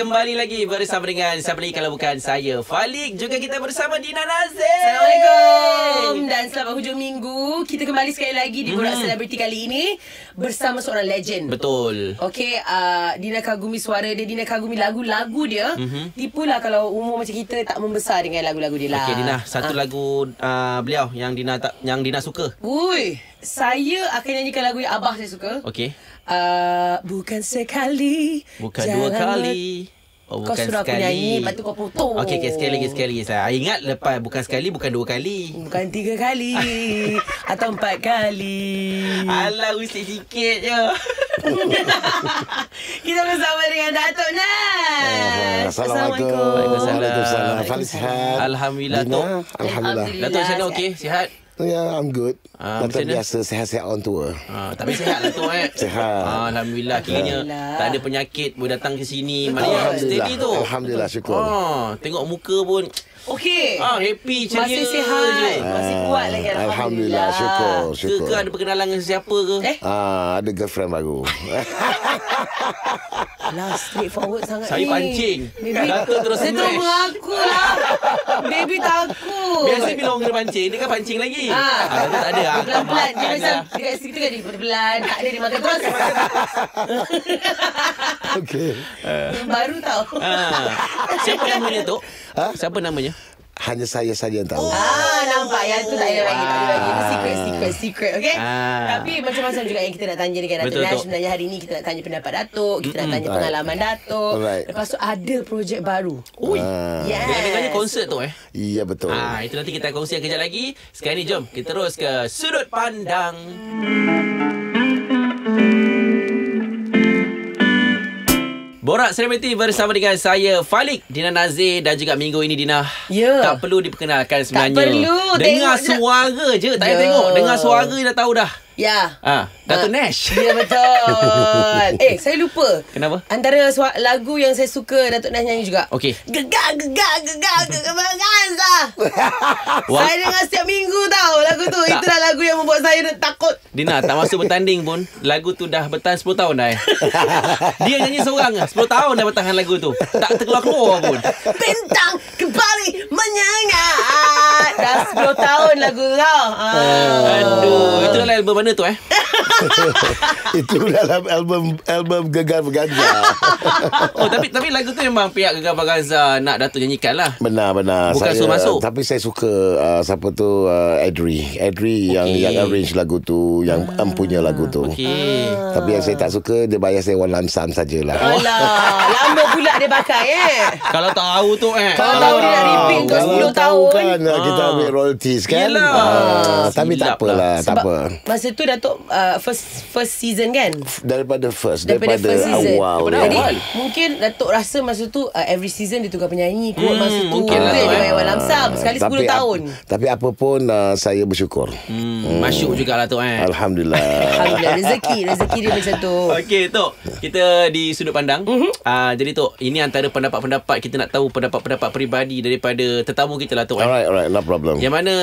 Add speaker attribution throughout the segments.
Speaker 1: kembali lagi bersama dengan siapa lagi kalau bukan saya Falik juga kita bersama Dina
Speaker 2: Nazir. Assalamualaikum dan selamat hujung minggu. Kita kembali sekali lagi di Borak mhm. Selebriti kali ini bersama seorang legend.
Speaker 1: Betul. Okey,
Speaker 2: uh, Dina kagumi suara dia, Dina kagumi lagu-lagu dia. Mm-hmm. Tipulah kalau umur macam kita tak membesar dengan lagu-lagu dia lah. Okey Dina, satu
Speaker 1: ha. lagu uh, beliau yang Dina tak yang Dina suka.
Speaker 2: Ui, saya akan nyanyikan lagu yang abah saya suka. Okey. Uh, bukan sekali Bukan dua kali
Speaker 1: Oh, bukan kau sekali. aku Lepas tu
Speaker 2: kau potong Okay,
Speaker 1: okay sekali lagi Sekali lagi saya ingat lepas Bukan sekali Bukan dua kali
Speaker 2: Bukan tiga kali Atau empat kali Alah usik sikit je Kita bersama dengan Datuk Nas
Speaker 1: Assalamualaikum Waalaikumsalam Alhamdulillah Alhamdulillah Datuk saya mana okey, Sihat
Speaker 3: Yeah, I'm good. Ah, macam biasa sihat-sihat on tour. Ah, tapi sihat lah
Speaker 1: tu eh. Sihat. Ah, Alhamdulillah. Kiranya tak ada penyakit boleh datang ke sini. Malaya Alhamdulillah, syukur. Ah, tengok muka pun Okey. Ah happy ceria. Masih sihat. Je. Masih ah, kuat lagi ah, alhamdulillah. alhamdulillah. syukur, syukur. Ke, ada berkenalan dengan siapa ke? Eh?
Speaker 3: Ah ada girlfriend baru.
Speaker 2: Last lah, straight forward sangat Saya pancing. Baby, Datuk terus Saya mengaku lah. Baby takut. Biasa bila orang kena pancing, dia kan pancing lagi. Ha. Ah, ah, tak ada. Ah, pelan-pelan. Dia macam, lah. dia kat situ kan, dia pelan-pelan. Tak ada, dia makan terus.
Speaker 3: Okey. Uh.
Speaker 2: Baru tahu. Uh.
Speaker 3: Siapa namanya tu? Ha? Siapa namanya? Hanya saya saja yang tahu.
Speaker 2: Ah, nampak yang tu tak ada lagi. lagi. Ah. Secret, secret, secret. Okay? Ah. Tapi macam-macam juga yang kita nak tanya dengan Dato' Nash. Sebenarnya hari ini kita nak tanya pendapat Dato'. Kita mm-hmm. nak tanya Alright. pengalaman Dato'. Alright. Lepas tu ada projek baru.
Speaker 1: Ui. Ah.
Speaker 3: Yes. Dengan-dengannya konsert tu eh. Ya, betul. Ah,
Speaker 1: itu nanti kita kongsi yang kejap lagi. Sekarang ni jom kita terus ke Sudut Pandang. Sudut Pandang. Borak Selebriti bersama dengan saya Falik Dina Nazir dan juga minggu ini Dina. Yeah. Tak perlu diperkenalkan sebenarnya. Tak perlu. Dengar tengok suara je. je. Tak payah yeah. tengok. Dengar suara dah
Speaker 2: tahu dah. Ya.
Speaker 1: Ah, Dato uh, Nash. Ya betul. eh, saya lupa. Kenapa?
Speaker 2: Antara lagu yang saya suka Datuk Nash nyanyi juga. Okey. Gegak gegak gegak gegak bangsa. saya dengar setiap minggu tau lagu tu. Tak. Itulah lagu yang membuat saya takut.
Speaker 1: Dina, tak masuk bertanding pun. Lagu tu dah bertahan 10 tahun dah. Eh. Dia nyanyi seorang ah. 10 tahun dah bertahan lagu tu. Tak terkeluar-keluar pun.
Speaker 2: Bintang kembali menyengat. Dah 10 tahun lagu tu. Ah.
Speaker 1: aduh, itulah album mana tu toi itu dalam
Speaker 3: album album Gegar Berganza.
Speaker 1: oh tapi tapi lagu tu memang pihak Gegar Berganza nak datu nyanyikan lah. Benar benar. Bukan saya, suruh masuk.
Speaker 3: Tapi saya suka uh, siapa tu uh, Adri. Adri okay. yang yang arrange lagu tu yang ah. empunya lagu tu. Okay. Ah. Tapi yang saya tak suka dia bayar saya one lump sum sajalah. Alah,
Speaker 2: lama pula dia bakar eh. Kalau tahu tu eh. Kalau, tahu dia nak repeat
Speaker 3: tu kalau 10 tahu Kan, ah. kita ambil royalties kan. Yalah. Ah, tapi tak apalah, lah. tak apa.
Speaker 2: Masa tu Datuk uh, first first season kan?
Speaker 3: Daripada first, daripada, daripada first season. awal. Daripada awal. Jadi,
Speaker 2: mungkin Datuk rasa masa tu uh, every season dia tukar penyanyi kuat hmm, masa tu. Mungkin lah. Dia eh. bayar malam sam ah, sekali tapi, 10 tahun.
Speaker 3: tapi apa pun uh, saya bersyukur.
Speaker 1: Hmm, hmm. Masyuk juga lah tu kan. Eh. Alhamdulillah. Alhamdulillah rezeki
Speaker 2: rezeki dia macam tu.
Speaker 1: Okey tu, kita di sudut pandang. Uh-huh. Uh, jadi tu, ini antara pendapat-pendapat kita nak tahu pendapat-pendapat peribadi daripada tetamu kita lah Tok. Eh. Alright, alright, no problem. Yang mana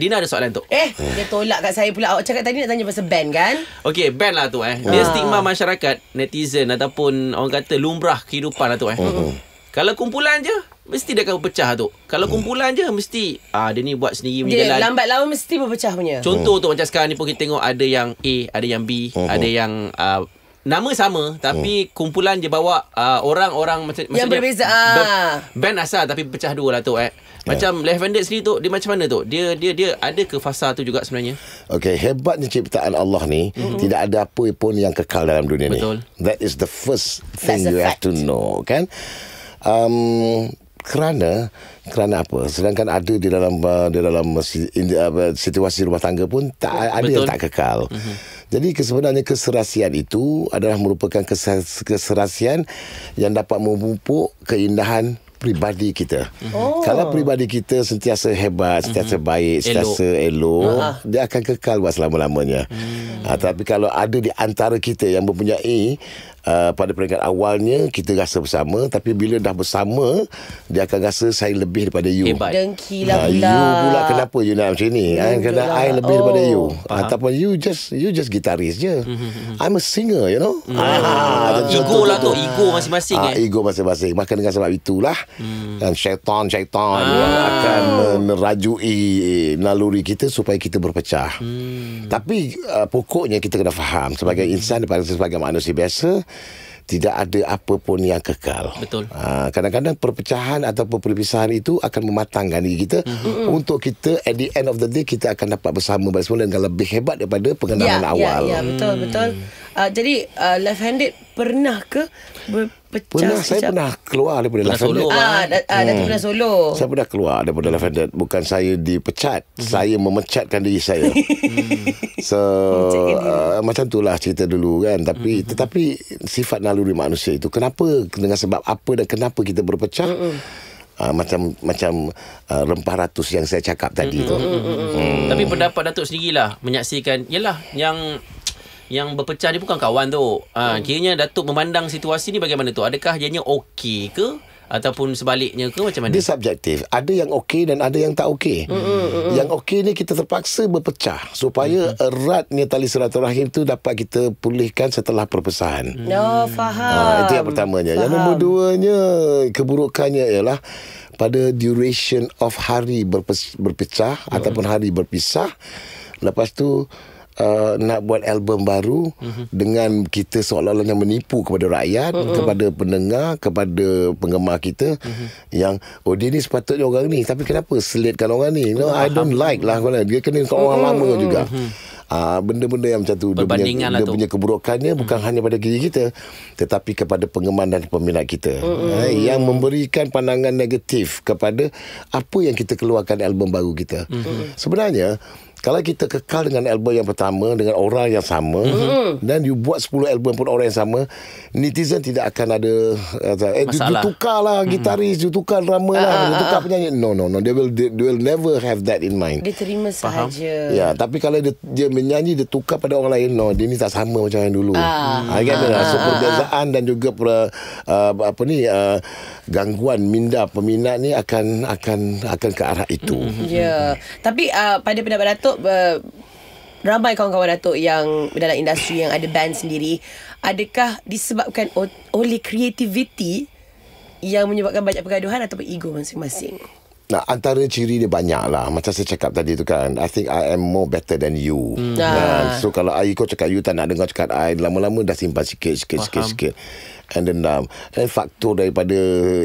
Speaker 1: Dina ada soalan tu? Eh, dia
Speaker 2: tolak kat saya pula. Awak cakap tadi nak tanya pasal band kan? kan?
Speaker 1: Okey, band lah tu eh. Dia ah. stigma masyarakat, netizen ataupun orang kata lumrah kehidupan lah tu eh. Oh. Kalau kumpulan je, mesti dia akan berpecah tu. Kalau hmm. kumpulan je, mesti ah, dia ni buat sendiri punya jalan.
Speaker 2: lambat laun mesti berpecah punya. Contoh hmm.
Speaker 1: tu macam sekarang ni pun kita tengok ada yang A, ada yang B, hmm. ada yang... Uh, Nama sama Tapi oh. kumpulan je bawa uh, Orang-orang macam Yang berbeza ber- ah. Band asal Tapi pecah dua lah tu eh. Ya. Macam yeah. Left Handed sendiri tu Dia macam mana tu Dia dia dia ada ke fasa tu juga sebenarnya
Speaker 3: Okay Hebatnya ciptaan Allah ni mm-hmm. Tidak ada apa pun yang kekal dalam dunia Betul. ni Betul That is the first thing That's you have to know Kan um, kerana kerana apa sedangkan ada di dalam uh, di dalam uh, situasi rumah tangga pun tak Betul. ada yang tak kekal. Uh-huh. Jadi sebenarnya keserasian itu adalah merupakan keserasian yang dapat memupuk keindahan pribadi kita. Mhm. Oh. Kalau pribadi kita sentiasa hebat, sentiasa mm-hmm. baik, sentiasa elok, uh-huh. dia akan kekal buat selama-lamanya. Mm. Ha, tapi kalau ada di antara kita yang mempunyai Ah, pada peringkat awalnya kita rasa bersama tapi bila dah bersama dia akan rasa saya lebih daripada you hebat dengkilah ah, pula you pula kenapa you nak macam ni ah, eh? kerana lah. I lebih oh. daripada you oh, Faham. ataupun you just you just gitaris je hmm, hmm, hmm, I'm a singer you
Speaker 1: know hmm. ah, ego lah tu
Speaker 3: ego masing-masing ah, eh? ego masing-masing maka dengan sebab itulah hmm. syaitan syaitan ah. yang akan merajui eh, naluri kita supaya kita berpecah hmm. tapi uh, pokoknya kita kena faham sebagai hmm. insan sebagai manusia biasa tidak ada apa pun yang kekal. Betul. Ha, kadang-kadang perpecahan atau perpisahan itu akan mematangkan diri kita mm-hmm. untuk kita at the end of the day kita akan dapat bersama balik semula dengan lebih hebat daripada pengenalan ya, ya, awal. Ya, ya betul, hmm. betul.
Speaker 2: Uh, jadi uh, left-handed pernah ke pecah pernah, sekejap. Saya pernah
Speaker 3: keluar daripada pernah Solo, lah. ah, ah, dat- hmm. pernah
Speaker 2: solo. Saya
Speaker 3: pernah keluar daripada hmm. Lafayette. Bukan saya dipecat. Hmm. Saya memecatkan diri saya. so, uh, macam itulah cerita dulu kan. Tapi hmm. tetapi sifat naluri manusia itu. Kenapa? Dengan sebab apa dan kenapa kita berpecah? Hmm. Uh, macam macam uh, rempah ratus yang saya cakap tadi mm-hmm. tu. Mm-hmm. Mm. Tapi
Speaker 1: pendapat Datuk sendirilah menyaksikan yalah yang yang berpecah ni bukan kawan tu. Ha, hmm. Kiranya Datuk memandang situasi ni bagaimana tu? Adakah jadinya okey ke? Ataupun sebaliknya ke macam mana? Dia
Speaker 3: subjektif. Ada yang okey dan ada yang tak okey. Hmm. Yang okey ni kita terpaksa berpecah. Supaya hmm. eratnya tali terakhir tu dapat kita pulihkan setelah perpesahan. Hmm.
Speaker 2: Oh, faham. Ha, itu yang
Speaker 3: pertamanya. Faham. Yang nombor duanya, keburukannya ialah pada duration of hari berpecah hmm. ataupun hari berpisah. Lepas tu uh, nak buat album baru mm-hmm. dengan kita seolah-olah yang menipu kepada rakyat mm-hmm. kepada pendengar kepada penggemar kita mm-hmm. yang oh dia ni sepatutnya orang ni tapi kenapa selitkan orang ni no i don't ah, like lah ah. kalau dia kena kat orang mm-hmm. lama juga mm-hmm. Uh, benda-benda yang macam tu dia punya, lah dia tu. punya keburukannya bukan hmm. hanya pada diri kita tetapi kepada penggemar dan peminat kita hmm. eh, yang memberikan pandangan negatif kepada apa yang kita keluarkan album baru kita hmm. sebenarnya kalau kita kekal dengan album yang pertama dengan orang yang sama mm-hmm. dan you buat 10 album pun orang yang sama netizen tidak akan ada eh, eh masalah tukarlah mm-hmm. you tukar drama lah uh, uh, tukar uh, penyanyi no no no they will they, they will never have that in mind dia
Speaker 2: terima sahaja ya yeah,
Speaker 3: tapi kalau dia, dia menyanyi dia tukar pada orang lain no dia ni tak sama macam yang dulu uh, I get uh, uh, so perbezaan dan juga per uh, apa ni uh, gangguan minda peminat ni akan akan akan ke arah itu mm-hmm.
Speaker 2: ya yeah. tapi uh, pada pendapat Dato' Datuk uh, ramai kawan-kawan Datuk yang dalam industri yang ada band sendiri. Adakah disebabkan oleh creativity yang menyebabkan banyak pergaduhan atau ego masing-masing?
Speaker 3: Nah, antara ciri dia banyak lah. Macam saya cakap tadi tu kan. I think I am more better than you. Hmm. Nah. Ah. So kalau I ikut cakap you tak nak dengar cakap I. Lama-lama dah simpan sikit, sikit, Faham. sikit, sikit and dendam dan faktor daripada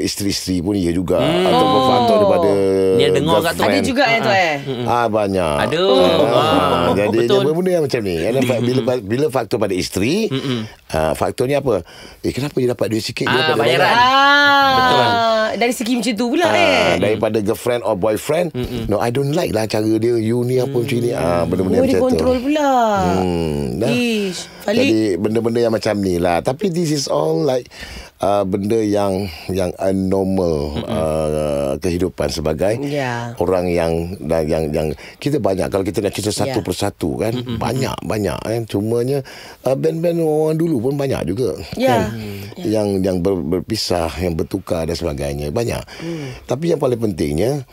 Speaker 3: isteri-isteri pun ia juga hmm. ataupun oh. faktor daripada dia dengar kat tu ada juga uh tu eh ah, ah. ah banyak ada ah, ha, jadi dia benda yang macam ni eh, hmm. bila bila faktor pada isteri ha, hmm. faktornya apa eh kenapa dia dapat duit sikit dia bayaran, bayaran. Ha, betul
Speaker 2: dari segi macam tu pula ha, eh
Speaker 3: daripada girlfriend or boyfriend Mm-mm. no i don't like lah cara dia you ni apa macam ni ah hmm. benda-benda oh, macam dia kontrol pula hmm,
Speaker 2: Ish, jadi
Speaker 3: benda-benda yang macam ni lah tapi this is all like like uh, benda yang yang abnormal uh, kehidupan sebagai yeah. orang yang yang yang kita banyak kalau kita nak cerita ya. satu yeah. persatu kan Mm-mm. banyak banyak kan eh. nya uh, band-band orang dulu pun banyak juga yeah. kan yeah. yang yang ber, berpisah yang bertukar dan sebagainya banyak mm. tapi yang paling pentingnya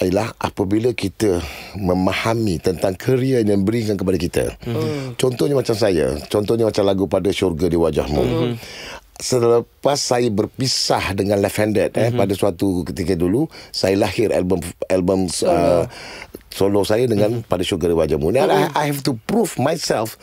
Speaker 3: ialah apabila kita memahami tentang kerja yang berikan kepada kita. Mm. Contohnya macam saya, contohnya macam lagu pada syurga di wajahmu. Mm selepas saya berpisah dengan Left Handed eh mm-hmm. pada suatu ketika dulu saya lahir album album uh, solo, uh, solo saya dengan mm-hmm. pada Sugar Wajah Muna mm-hmm. I, mhm. I have to prove myself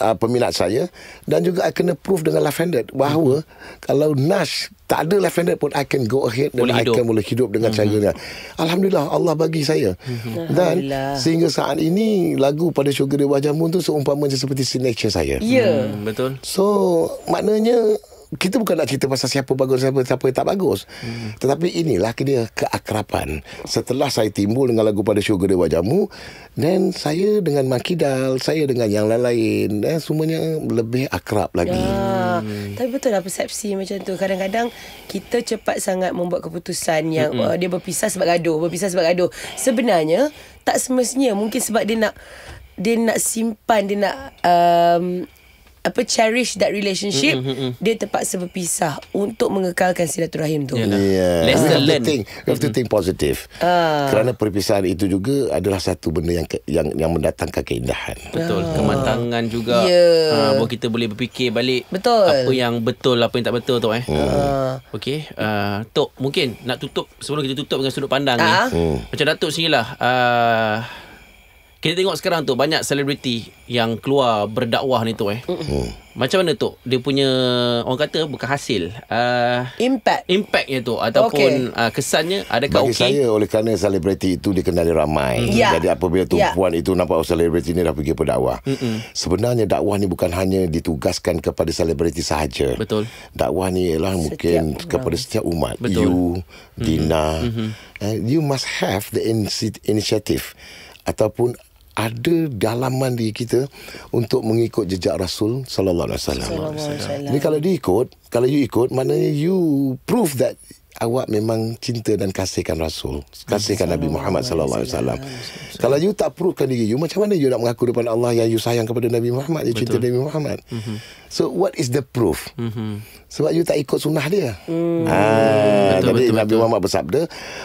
Speaker 3: uh, peminat saya dan juga I kena prove dengan Left Handed bahawa mm-hmm. kalau Nash tak ada Left Handed pun I can go ahead dan I can boleh hidup dengan mm-hmm. caranya alhamdulillah Allah bagi saya
Speaker 1: mm-hmm. dan sehingga
Speaker 3: saat ini lagu pada Sugar Wajah Muna tu seumpamanya seperti signature saya ya yeah. mm, betul so maknanya kita bukan nak cerita pasal siapa bagus siapa siapa yang tak bagus. Hmm. Tetapi inilah dia keakrapan. Setelah saya timbul dengan lagu pada syurga dewa jamu, then saya dengan Makidal, saya dengan yang lain-lain, eh, semuanya lebih akrab lagi. Ya,
Speaker 2: hmm. Tapi betul lah persepsi macam tu. Kadang-kadang kita cepat sangat membuat keputusan yang uh, dia berpisah sebab gaduh, berpisah sebab gaduh. Sebenarnya tak semestinya mungkin sebab dia nak dia nak simpan, dia nak um, apa cherish that relationship mm, mm, mm, mm. dia terpaksa berpisah untuk mengekalkan silaturahim tu. Yeah. yeah. Let's have To
Speaker 3: think, have mm-hmm. to think positive.
Speaker 2: Uh. Kerana
Speaker 3: perpisahan itu juga adalah satu benda yang yang yang mendatangkan keindahan.
Speaker 1: Betul. Uh. Kematangan juga. Ya. Ah yeah. uh, bahawa kita boleh berfikir balik
Speaker 2: betul. apa
Speaker 1: yang betul apa yang tak betul tu eh. Uh. Okey. Uh, tok mungkin nak tutup sebelum kita tutup dengan sudut pandang uh. ni. Uh. Macam Datuk sinilah ah uh, kita tengok sekarang tu banyak selebriti yang keluar berdakwah ni tu eh. Mm. Macam mana tu? Dia punya orang kata bukan hasil. Uh, impact. Impactnya tu ataupun okay. uh, kesannya adakah okey? Bagi saya
Speaker 3: oleh kerana selebriti itu dikenali ramai. Mm. Yeah. Ya. Jadi apabila ya. tu yeah. itu nampak oh, selebriti ni dah pergi berdakwah. Mm-mm. Sebenarnya dakwah ni bukan hanya ditugaskan kepada selebriti sahaja. Betul. Dakwah ni ialah mungkin setiap kepada setiap umat. Betul. You, mm. Dina. Mm-hmm. Eh, you must have the initiative ataupun ada dalaman diri kita untuk mengikut jejak Rasul sallallahu alaihi wasallam. Ini kalau diikut, kalau you ikut, maknanya you prove that awak memang cinta dan kasihkan Rasul, kasihkan Nabi Muhammad sallallahu alaihi wasallam. Kalau you tak provekan diri you, macam mana you nak mengaku depan Allah yang you sayang kepada Nabi Muhammad, you cinta Nabi Muhammad. Mhm. So what is the proof? Mhm sebab you tak ikut sunnah dia. Hmm. Ah, betul, jadi betul, Nabi betul. Muhammad bersabda,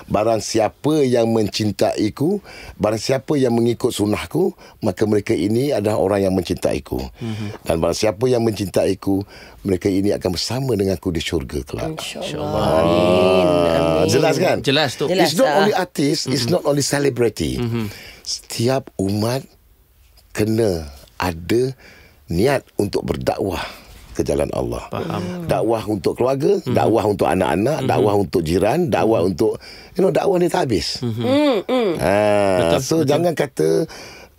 Speaker 3: barang siapa yang mencintaiku, barang siapa yang mengikut sunnahku, maka mereka ini adalah orang yang mencintaiku. Hmm. Dan barang siapa yang mencintaiku, mereka ini akan bersama denganku di syurga kelak. InsyaAllah. Ah. Jelas kan? Jelas tu. it's not ah. only artist, uh. it's not only celebrity. Hmm. Setiap umat kena ada niat untuk berdakwah ke jalan Allah. Faham. Dakwah untuk keluarga, mm dakwah untuk anak-anak, mm dakwah untuk jiran, dakwah mm untuk you know dakwah ni tak habis.
Speaker 2: Mm-hmm.
Speaker 3: Ha, betul, so betul. jangan kata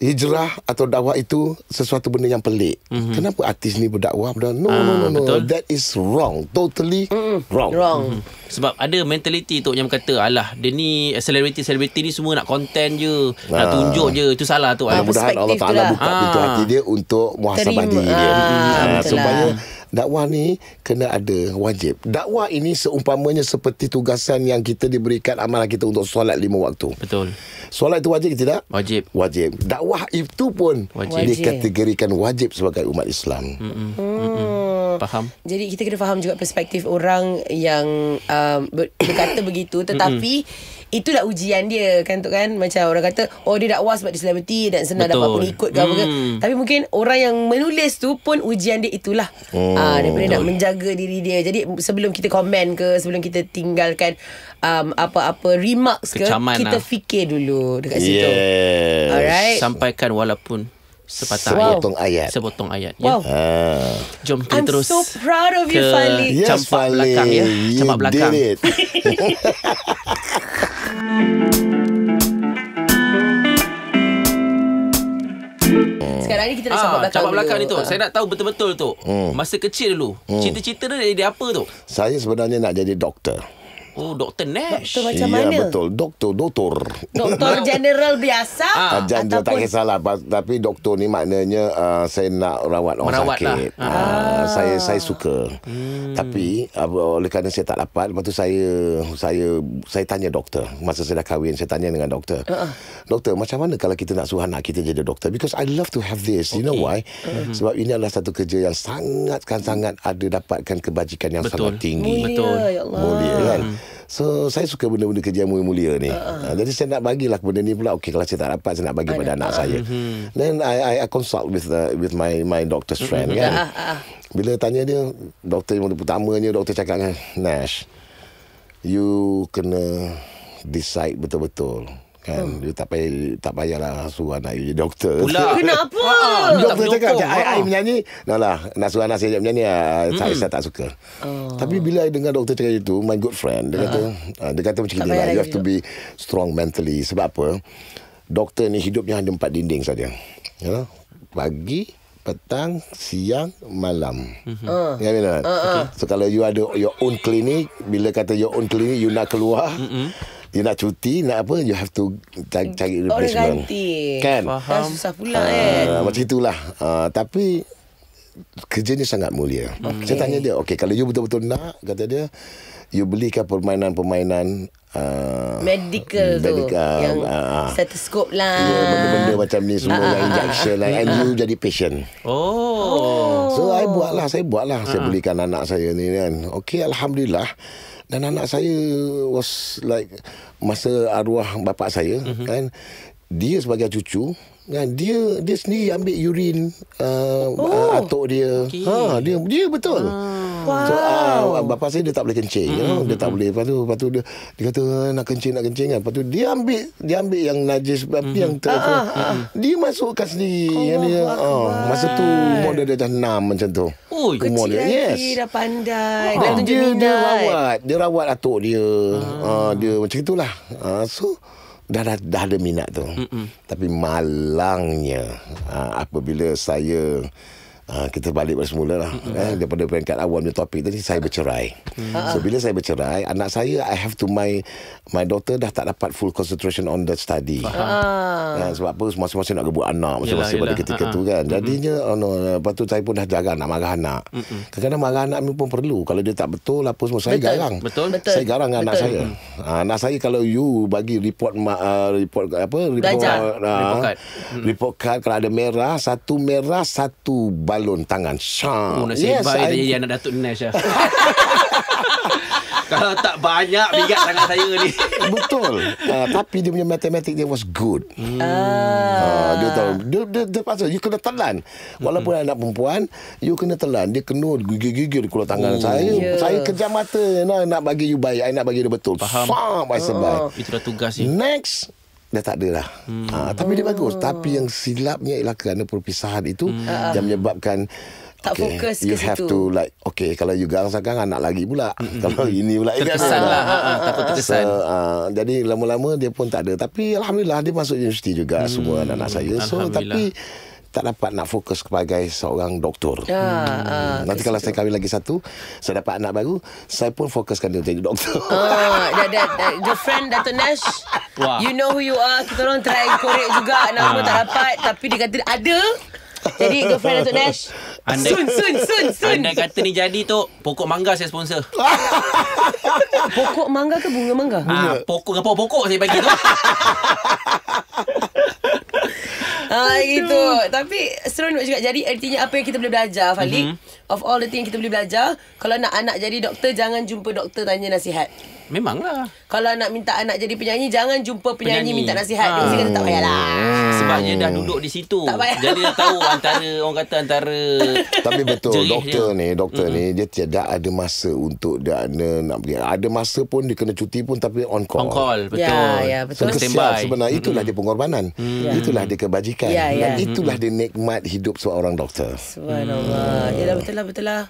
Speaker 3: hijrah atau dakwah itu sesuatu benda yang pelik. Mm-hmm. Kenapa artis ni berdakwah? No, ah, no no no no that is wrong. Totally mm-hmm. wrong. Wrong.
Speaker 1: Mm-hmm. Sebab ada mentaliti tu yang kata alah dia ni celebrity celebrity ni semua nak content je, ha. nak tunjuk je. Itu salah tu. Yang ah, Mudah-mudahan Allah Taala lah. buka ha. pintu ah. hati dia
Speaker 3: untuk muhasabah diri dia. Ha, supaya dakwah ni kena ada wajib. Dakwah ini seumpamanya seperti tugasan yang kita diberikan amalan kita untuk solat lima waktu. Betul. Solat itu wajib tidak? Wajib. Wajib. Dakwah
Speaker 2: itu pun wajib. dikategorikan
Speaker 3: wajib sebagai umat Islam. Hmm.
Speaker 2: Hmm faham. jadi kita kena faham juga perspektif orang yang um, berkata begitu tetapi itulah ujian dia kan tu kan macam orang kata oh dia dakwah sebab dia selebriti dan senang Betul. dapat ikut ke mm. apa ke tapi mungkin orang yang menulis tu pun ujian dia itulah oh. uh, daripada nak menjaga diri dia jadi sebelum kita komen ke sebelum kita tinggalkan um, apa-apa remarks ke Kecaman kita lah. fikir dulu dekat yes. situ
Speaker 1: alright sampaikan walaupun sepatah wow. sepotong ayat sepotong ayat ya wow. Ha. jom kita I'm terus so
Speaker 2: proud of you Fali yes, campak Fali. belakang ya
Speaker 1: you campak belakang did
Speaker 2: Sekarang ni kita dah ah, campak belakang Campak belakang ni tu ah. Saya
Speaker 1: nak tahu betul-betul tu hmm. Masa kecil dulu hmm. Cita-cita dia jadi apa tu Saya sebenarnya nak jadi doktor Oh, Dr.
Speaker 2: Nash. Doktor macam ya, mana? Ya, betul.
Speaker 3: Doktor, doktor.
Speaker 2: Doktor general biasa? Ah, Jan, ataupun... Tak
Speaker 3: kisahlah. Tapi doktor ni maknanya uh, saya nak rawat orang Merawat lah. sakit. Lah. Ah. Uh, saya saya suka. Hmm. Tapi uh, oleh kerana saya tak dapat, lepas tu saya, saya, saya tanya doktor. Masa saya dah kahwin, saya tanya dengan doktor. Uh-uh. Doktor, macam mana kalau kita nak suruh anak kita jadi doktor? Because I love to have this. Okay. You know why? Uh-huh. Sebab ini adalah satu kerja yang sangat-sangat ada dapatkan kebajikan yang betul. sangat tinggi. Mulia, betul. ya Allah. Mulia, kan? Hmm. So saya suka benda-benda kerja yang mulia ni. Uh-huh. jadi saya nak bagilah benda ni pula. Okey kalau saya tak dapat saya nak bagi pada anak saya. Uh-huh. Then I, I I consult with the with my my doctor's mhm. friend uh-huh. kan. Uh-huh. Bila tanya dia doktor yang pertamanya doktor cakap dengan Nash you kena decide betul-betul kan hmm. dia tak payah tak payahlah suruh anak you doktor pula kenapa ah, ah, doktor cakap je ai ai ah. menyanyi nah lah nak suruh anak saya jadi menyanyi hmm. saya, saya tak suka oh. tapi bila saya dengar doktor cakap itu my good friend dia kata uh-huh. dia kata macam ni lah you have to be strong mentally sebab apa doktor ni hidupnya hanya empat dinding saja you ya, know pagi petang siang malam
Speaker 2: uh. ya benar uh okay.
Speaker 3: so kalau you ada your own clinic bila kata your own clinic you nak keluar uh-huh you nak cuti nak apa you have to cari replacement orang ganti
Speaker 2: kan Faham. susah pula uh, kan
Speaker 3: macam itulah uh, tapi kerjanya sangat mulia okay. saya tanya dia okay, kalau you betul-betul nak kata dia you belikan permainan-permainan Uh, ah,
Speaker 2: medical, medical tu yang uh, stethoscope lah ya, benda-benda yeah,
Speaker 3: macam ni semua uh, yang lah, injection lah uh, and you jadi patient
Speaker 1: oh so saya buat lah saya buat lah saya belikan
Speaker 3: anak saya ni kan okey alhamdulillah dan anak saya was like masa arwah bapa saya mm-hmm. kan dia sebagai cucu kan dia dia sendiri ambil urine uh, oh. Uh, atuk dia okay. ha dia dia betul ha.
Speaker 2: Wow. So, uh,
Speaker 3: bapa saya dia tak boleh kencing. mm You know? Dia tak boleh. Lepas tu, lepas tu dia, dia kata nak kencing, nak kencing. Kan. Lepas tu dia ambil, dia ambil yang najis. Tapi mm-hmm. yang ter- uh-huh. Dia masukkan
Speaker 2: sendiri. Yang dia,
Speaker 3: uh, masa tu umur dia dah enam macam tu. Oh, kecil dia. yes.
Speaker 2: dah pandai. Uh-huh. Dah dia, dia rawat.
Speaker 3: Dia rawat atuk dia. uh Uh, dia macam itulah. Uh, so, Dah, dah, dah ada minat tu Mm-mm. Tapi malangnya Apabila saya Ah, kita balik pada semula lah mm-hmm. eh, daripada peringkat awal punya topik tadi saya bercerai mm-hmm. so bila saya bercerai anak saya I have to my my daughter dah tak dapat full concentration on the study uh-huh. eh, sebab apa masa-masa nak kebut anak masa-masa yelah, pada ketika uh-huh. tu kan jadinya oh no, lepas tu saya pun dah jarang nak marah anak mm-hmm. kadang-kadang marah anak ni pun perlu kalau dia tak betul apa semua saya garang betul. Betul. saya garang dengan anak saya mm-hmm. uh, anak saya kalau you bagi report uh, report apa report, uh, report card mm-hmm. report card kalau ada merah satu merah satu baik balon tangan syak. Oh, nak yes, I... dia yang
Speaker 1: nak Datuk Nash lah. Kalau tak banyak bigat tangan saya ni.
Speaker 3: Betul. Uh, tapi dia punya matematik dia was good. Hmm. Uh, dia tahu. Dia, dia, dia, dia pasal. You kena telan. Hmm. Walaupun hmm. anak perempuan, you kena telan. Dia kena gigi-gigi di keluar tangan oh, saya. Yeah. Saya kejam mata. Nah, nak bagi you baik. I nak bagi dia betul. Faham. Sampai uh,
Speaker 1: Itu Itulah tugas
Speaker 3: Next dah tak ada lah. Hmm. Ha, tapi oh. dia bagus. Oh. Tapi yang silapnya ialah kerana perpisahan itu hmm. Ah, ah. yang menyebabkan tak okay, fokus ke you situ. You have to like, okay, kalau you garang sekarang, anak lagi pula. Hmm, hmm, kalau hmm. ini pula. Terkesan lah. Takut terkesan. So, uh, jadi lama-lama dia pun tak ada. Tapi Alhamdulillah, dia masuk universiti juga hmm. semua anak-anak saya. So, tapi tak dapat nak fokus sebagai seorang doktor. Ah, ah hmm. ah, Nanti kalau saya kahwin lagi satu, saya dapat anak baru, saya pun fokuskan dia jadi doktor.
Speaker 2: Ah, that, that, that, your friend Dato Nash, wow. you know who you are. Kita orang try korek juga, nama ah. tak dapat. Tapi dia kata ada. Jadi friend Dato Nash, anda, soon, soon, soon, soon. Anda kata ni
Speaker 1: jadi tu, pokok mangga saya sponsor.
Speaker 2: pokok mangga ke bunga mangga? Ah, pokok apa pokok saya bagi tu. Ah, gitu. Tapi seronok juga. Jadi artinya apa yang kita boleh belajar, Fali? Mm-hmm. Of all the thing yang kita boleh belajar, kalau nak anak jadi doktor, jangan jumpa doktor tanya nasihat. Memanglah. Kalau nak minta anak jadi penyanyi, jangan jumpa penyanyi, penyanyi. minta nasihat. Ha. Dia kata tak payahlah.
Speaker 1: Hmm. Sebabnya dah duduk
Speaker 2: di situ. Jadi dia
Speaker 1: tahu antara, orang kata antara... Tapi betul, doktor
Speaker 3: ni, doktor mm-hmm. ni, dia tidak ada masa untuk dia ne, nak pergi. Ada masa pun dia kena cuti pun tapi on call. On call, ya, betul. Ya, ya, betul. So, kesial sebenarnya. Itulah hmm dia pengorbanan. Mm-hmm. Itulah dia kebajikan. Yeah, yeah. Dan itulah hmm dia nikmat hidup seorang doktor. Subhanallah. Hmm. Yalah,
Speaker 2: betul lah, betul lah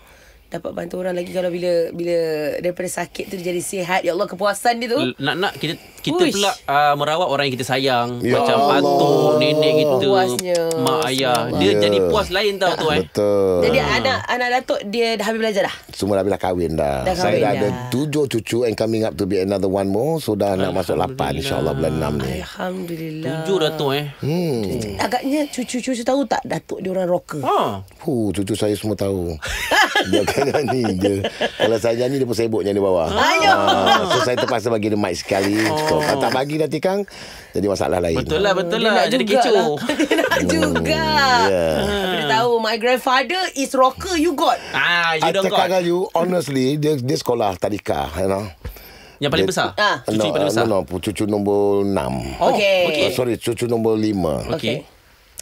Speaker 2: dapat bantu orang lagi kalau bila bila daripada sakit tu jadi sihat ya Allah kepuasan dia tu nak
Speaker 1: nak kita kita Uish. pula uh, merawat orang yang kita sayang ya macam patu nenek kita Puasnya. mak ayah dia ya. jadi puas
Speaker 2: lain tau ah. tu eh
Speaker 1: betul jadi ah. anak
Speaker 2: anak datuk dia dah habis belajar dah
Speaker 3: semua dah habis dah kahwin dah, dah kahwin saya dah, dah ada tujuh cucu and coming up to be another one more so dah nak masuk lapan insyaallah bulan enam ni
Speaker 2: alhamdulillah
Speaker 1: tujuh dah tu eh
Speaker 2: hmm. agaknya cucu-cucu tahu tak datuk dia orang rocker ha
Speaker 3: huh, cucu saya semua tahu dia ni je. Kalau saya nyanyi dia pun sibuk nyanyi bawah. Ayuh. Ah, uh, so saya terpaksa bagi dia mic sekali. Oh. Kalau tak bagi nanti kang jadi masalah lain. Betul lah, betul lah. Jadi
Speaker 1: kecoh. Lah.
Speaker 2: nak hmm, juga. Hmm, yeah. Ha. Dia tahu my grandfather is rocker you got. Ah, you I cakap
Speaker 3: got. you honestly dia, dia sekolah tadika, you know. Yang paling besar?
Speaker 2: Ha. Cucu no, yang paling besar?
Speaker 3: No, no, cucu nombor 6. Oh, okay. Oh, okay. Uh, sorry, cucu nombor 5. okay.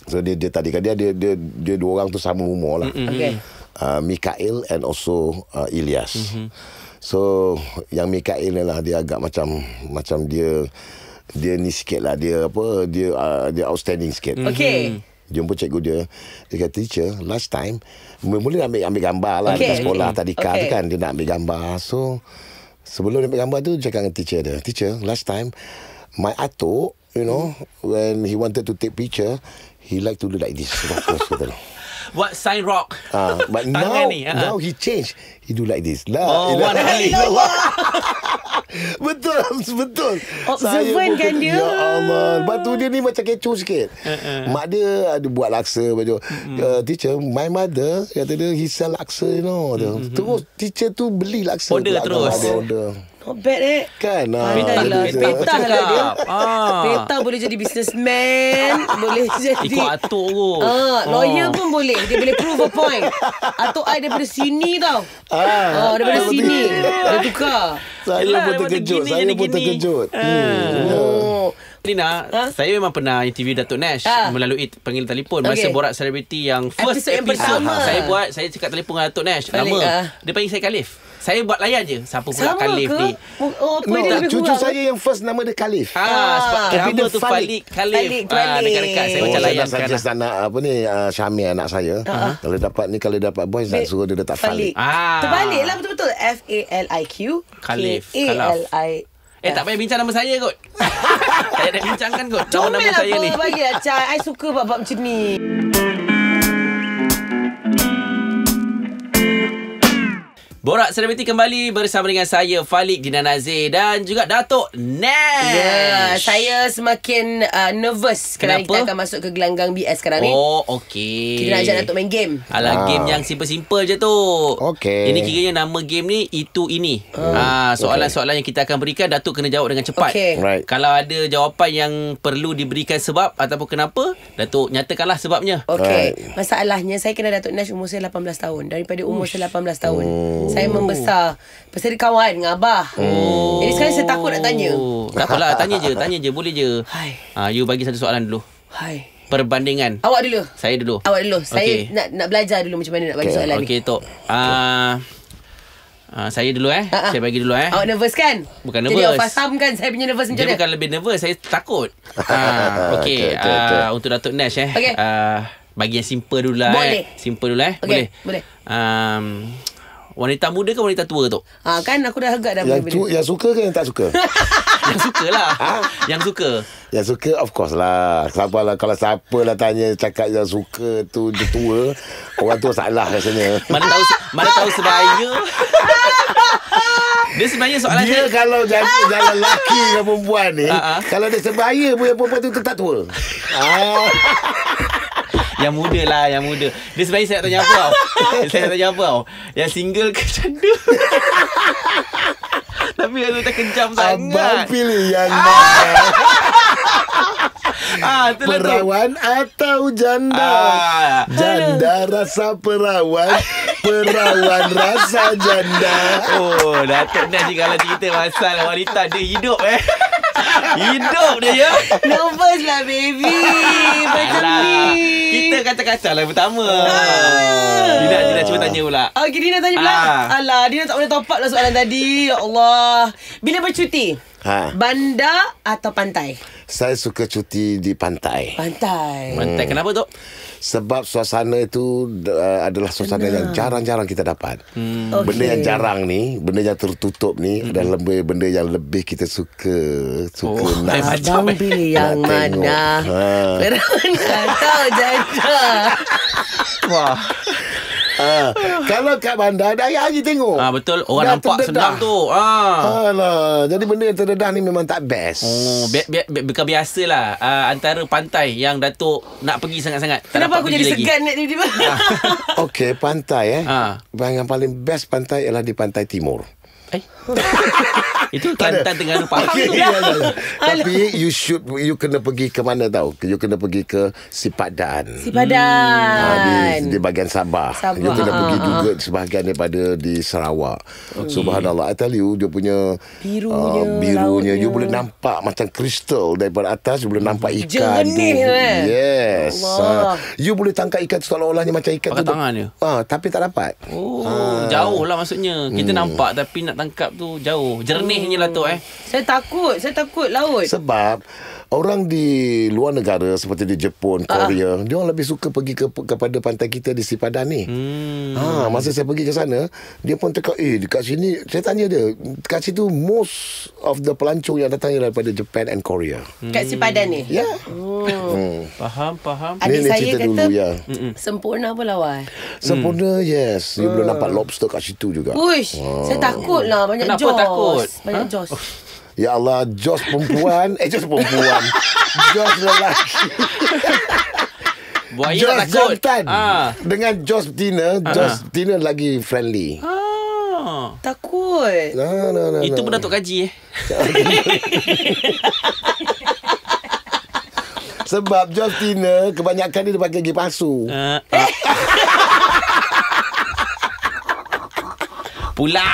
Speaker 3: So dia dia tadi kan dia dia dia, dia dua orang tu sama umur lah. Mm-hmm. Okay. Uh, Mikael and also uh, Ilyas. Mm-hmm. So yang Mikael ni lah dia agak macam macam dia dia ni sikit lah dia apa dia uh, dia outstanding sikit. Mm-hmm. Okay. Jumpa cikgu dia Dia kata teacher Last time Mula-mula ambil, ambil gambar lah okay. Dekat sekolah tadi kan, okay. tu kan Dia nak ambil gambar So Sebelum dia ambil gambar tu Dia cakap dengan teacher dia Teacher last time My atuk you know mm. when he wanted to take picture he like to do like this rock gitu
Speaker 1: What sign rock?
Speaker 3: Ah, uh, but now uh-huh. now he change. He do like this. La, oh, la, one hand.
Speaker 1: betul, betul.
Speaker 2: Observen oh, kan dia. Ya Allah.
Speaker 3: Batu dia ni macam kecoh sikit. Uh-uh. Mak dia ada buat laksa. Mm-hmm. Uh, teacher, my mother, kata dia, he sell laksa, you know. Mm-hmm. Terus, teacher tu beli laksa. Order terus. Order.
Speaker 2: Not bad eh Kan ah, Minat lah Peta lah ah. Peta boleh jadi businessman Boleh jadi Ikut
Speaker 1: atuk pun uh, ah, ah. Lawyer pun
Speaker 2: boleh Dia boleh prove a point Atuk I daripada sini tau ah, uh, Daripada sini Dia tukar Saya Yalah, pun terkejut gini, Saya pun terkejut Lina,
Speaker 1: hmm. oh. ha? saya memang pernah TV Datuk Nash ha? melalui panggilan telepon okay. masa borak selebriti yang first episode, episode yang pertama. saya buat, saya cakap telefon dengan Datuk Nash. Paling, Lama. Uh. Dia panggil saya Khalif. Saya buat layar je Siapa pula Sama Khalif ke? ni
Speaker 2: oh, oh no. dia Cucu kurang. saya yang
Speaker 3: first nama dia Khalif ah, ah,
Speaker 2: Sebab
Speaker 1: nama tu Falik, Falik Khalif ah, Dekat-dekat Saya macam oh, layar Saya
Speaker 3: nak apa ni uh, ah, Syamir anak saya ah. Kalau dapat ni Kalau dapat boys Nak suruh dia letak Falik, Falik. Ah.
Speaker 2: Terbalik lah betul-betul F-A-L-I-Q Khalif k a l i Eh tak payah bincang nama saya kot
Speaker 1: Tak payah bincangkan kot Nama nama saya ni Comel apa bagi
Speaker 2: lah Chai suka buat-buat macam ni
Speaker 1: Borak Selebriti kembali bersama dengan saya Falik Dina Nazir dan juga Datuk Nash.
Speaker 2: Ya, saya semakin uh, nervous kerana kita akan masuk ke gelanggang BS sekarang ni. Oh,
Speaker 1: okey. Kita nak ajak Datuk main game. Ala ah. game yang simple-simple je tu. Okey. Ini kiranya nama game ni itu ini. Hmm. Ah, ah soalan-soalan okay. yang kita akan berikan Datuk kena jawab dengan cepat. Okay. Right. Kalau ada jawapan yang perlu diberikan sebab ataupun kenapa, Datuk nyatakanlah sebabnya. Okey.
Speaker 2: Right. Masalahnya saya kena Datuk Nash umur saya 18 tahun. Daripada umur Ush. saya 18 tahun.
Speaker 1: Hmm. Saya oh. membesar
Speaker 2: Pasal kawan dengan Abah oh. Jadi sekarang saya takut nak tanya
Speaker 1: Tak Takutlah tanya je Tanya je boleh je Hai. Uh, you bagi satu soalan dulu Hai Perbandingan Awak dulu Saya dulu Awak dulu Saya nak
Speaker 2: nak belajar dulu Macam mana nak bagi okay. soalan okay, ni
Speaker 1: Okey Tok uh, Uh, saya dulu eh. Uh-huh. Saya bagi dulu eh. Awak nervous kan? Bukan nervous. Jadi awak
Speaker 2: faham kan saya punya nervous macam mana? bukan
Speaker 1: lebih nervous. Saya takut. uh, okay. okay, okay, uh, okay. Untuk Datuk Nash eh. Okay. Uh, bagi yang simple dulu lah eh. Boleh. Eh. Simple dulu eh. Okay. Boleh. Boleh. Um, Wanita muda ke wanita tua tu?
Speaker 2: Ha, kan aku dah agak dah. Yang, tu, yang
Speaker 1: suka ke yang tak suka?
Speaker 2: yang suka lah.
Speaker 1: Ha? Yang suka.
Speaker 3: Yang suka of course lah. siapa lah kalau siapa lah tanya cakap yang suka tu dia tua. orang tua salah rasanya.
Speaker 1: Mana tahu mana tahu sebaya. Dia sebenarnya soalan dia. Dia kalau jaga jalan laki
Speaker 3: dengan perempuan ni. Uh-uh. Kalau dia sebaya pun perempuan tu tetap tua.
Speaker 1: Ah. Yang muda lah Yang muda Dia sebenarnya saya nak tanya apa tau Saya nak tanya apa tau Yang single ke canda Tapi kalau tak kejam sangat Abang pilih
Speaker 3: yang mana Ah, perawan tu. atau janda ah.
Speaker 1: Janda
Speaker 3: rasa perawan Perawan rasa janda
Speaker 1: Oh, dah kena je kalau cerita pasal wanita Dia hidup eh Hidup dia ya
Speaker 2: Nervous lah baby Macam ni
Speaker 1: Kita kata-kata lah pertama ah. Dina, Dina cuba tanya pula
Speaker 2: Okay Dina tanya pula ah. Alah Dina tak boleh top up lah soalan tadi Ya Allah Bila bercuti ha. Bandar atau pantai?
Speaker 3: Saya suka cuti di pantai
Speaker 2: Pantai hmm. Pantai kenapa tu?
Speaker 3: sebab suasana itu uh, adalah suasana Kena. yang jarang-jarang kita dapat.
Speaker 2: Hmm. Okay. Benda yang jarang
Speaker 3: ni, benda yang tertutup ni hmm. adalah lebih benda yang lebih kita suka, suka oh. nak. Abang
Speaker 2: pilih yang mana? Ha. Perang tahu jaja.
Speaker 3: Wah. Ha. Kalau kat bandar Dah hari-hari tengok ha, Betul Orang dah nampak terdedah. senang tu ha. Alah. Jadi benda yang terdedah ni Memang tak
Speaker 1: best oh, be- be- be- Bukan biasa lah uh, Antara pantai Yang Datuk Nak pergi sangat-sangat Kenapa
Speaker 2: aku jadi segan Nek tiba-tiba ha.
Speaker 3: Okay pantai eh ha. Yang paling best pantai Ialah di pantai timur eh?
Speaker 1: Itu Tan Tan tengah lupa okay, tu ya,
Speaker 3: lah. Tapi you should You kena pergi ke mana tau You kena pergi ke Sipadan
Speaker 2: Sipadan hmm. Ah, ha, di,
Speaker 3: di bahagian Sabah, Sabah. You kena ha, pergi ha. juga Sebahagian daripada Di Sarawak okay. Subhanallah I tell you Dia punya Birunya uh, Birunya You boleh nampak Macam kristal Daripada atas You boleh nampak ikan Jernih kan Yes Ha, You boleh tangkap ikan tu Seolah-olahnya macam ikan Pakai tu tangan dia ha, Tapi tak dapat oh, ha. Jauh
Speaker 1: lah maksudnya Kita hmm. nampak Tapi nak tangkap tu jauh. Jernihnya lah tu eh. Saya takut, saya takut laut.
Speaker 3: Sebab orang di luar negara seperti di Jepun, ah. Korea, dia orang lebih suka pergi ke kepada pantai kita di Sipadan ni. Hmm. Ha, masa saya pergi ke sana, dia pun cakap, "Eh, dekat sini saya tanya dia, dekat situ most of the pelancong yang datang daripada Japan and Korea." Hmm. Kat Sipadan
Speaker 2: ni. Ya. Yeah. Oh. Hmm.
Speaker 1: Faham, faham.
Speaker 3: Ini, Adik ini saya kata dulu, ya.
Speaker 2: sempurna pun lawai. Sempurna,
Speaker 3: hmm. yes. Dia uh. belum ah. nampak lobster kat situ juga. Uish, ha. saya lah, banyak jos. Kenapa joss. takut? Banyak huh? jos. Oh. Ya Allah, jos perempuan. Eh, jos perempuan. jos lelaki. Buaya jos takut. jantan. Ha. Dengan jos betina, ah. jos betina lagi friendly.
Speaker 1: Ha.
Speaker 2: Takut.
Speaker 1: No, no,
Speaker 3: no, Itu no. pun Datuk Kaji eh. Sebab jos betina, kebanyakan dia pakai gigi palsu. Uh.
Speaker 1: Pula.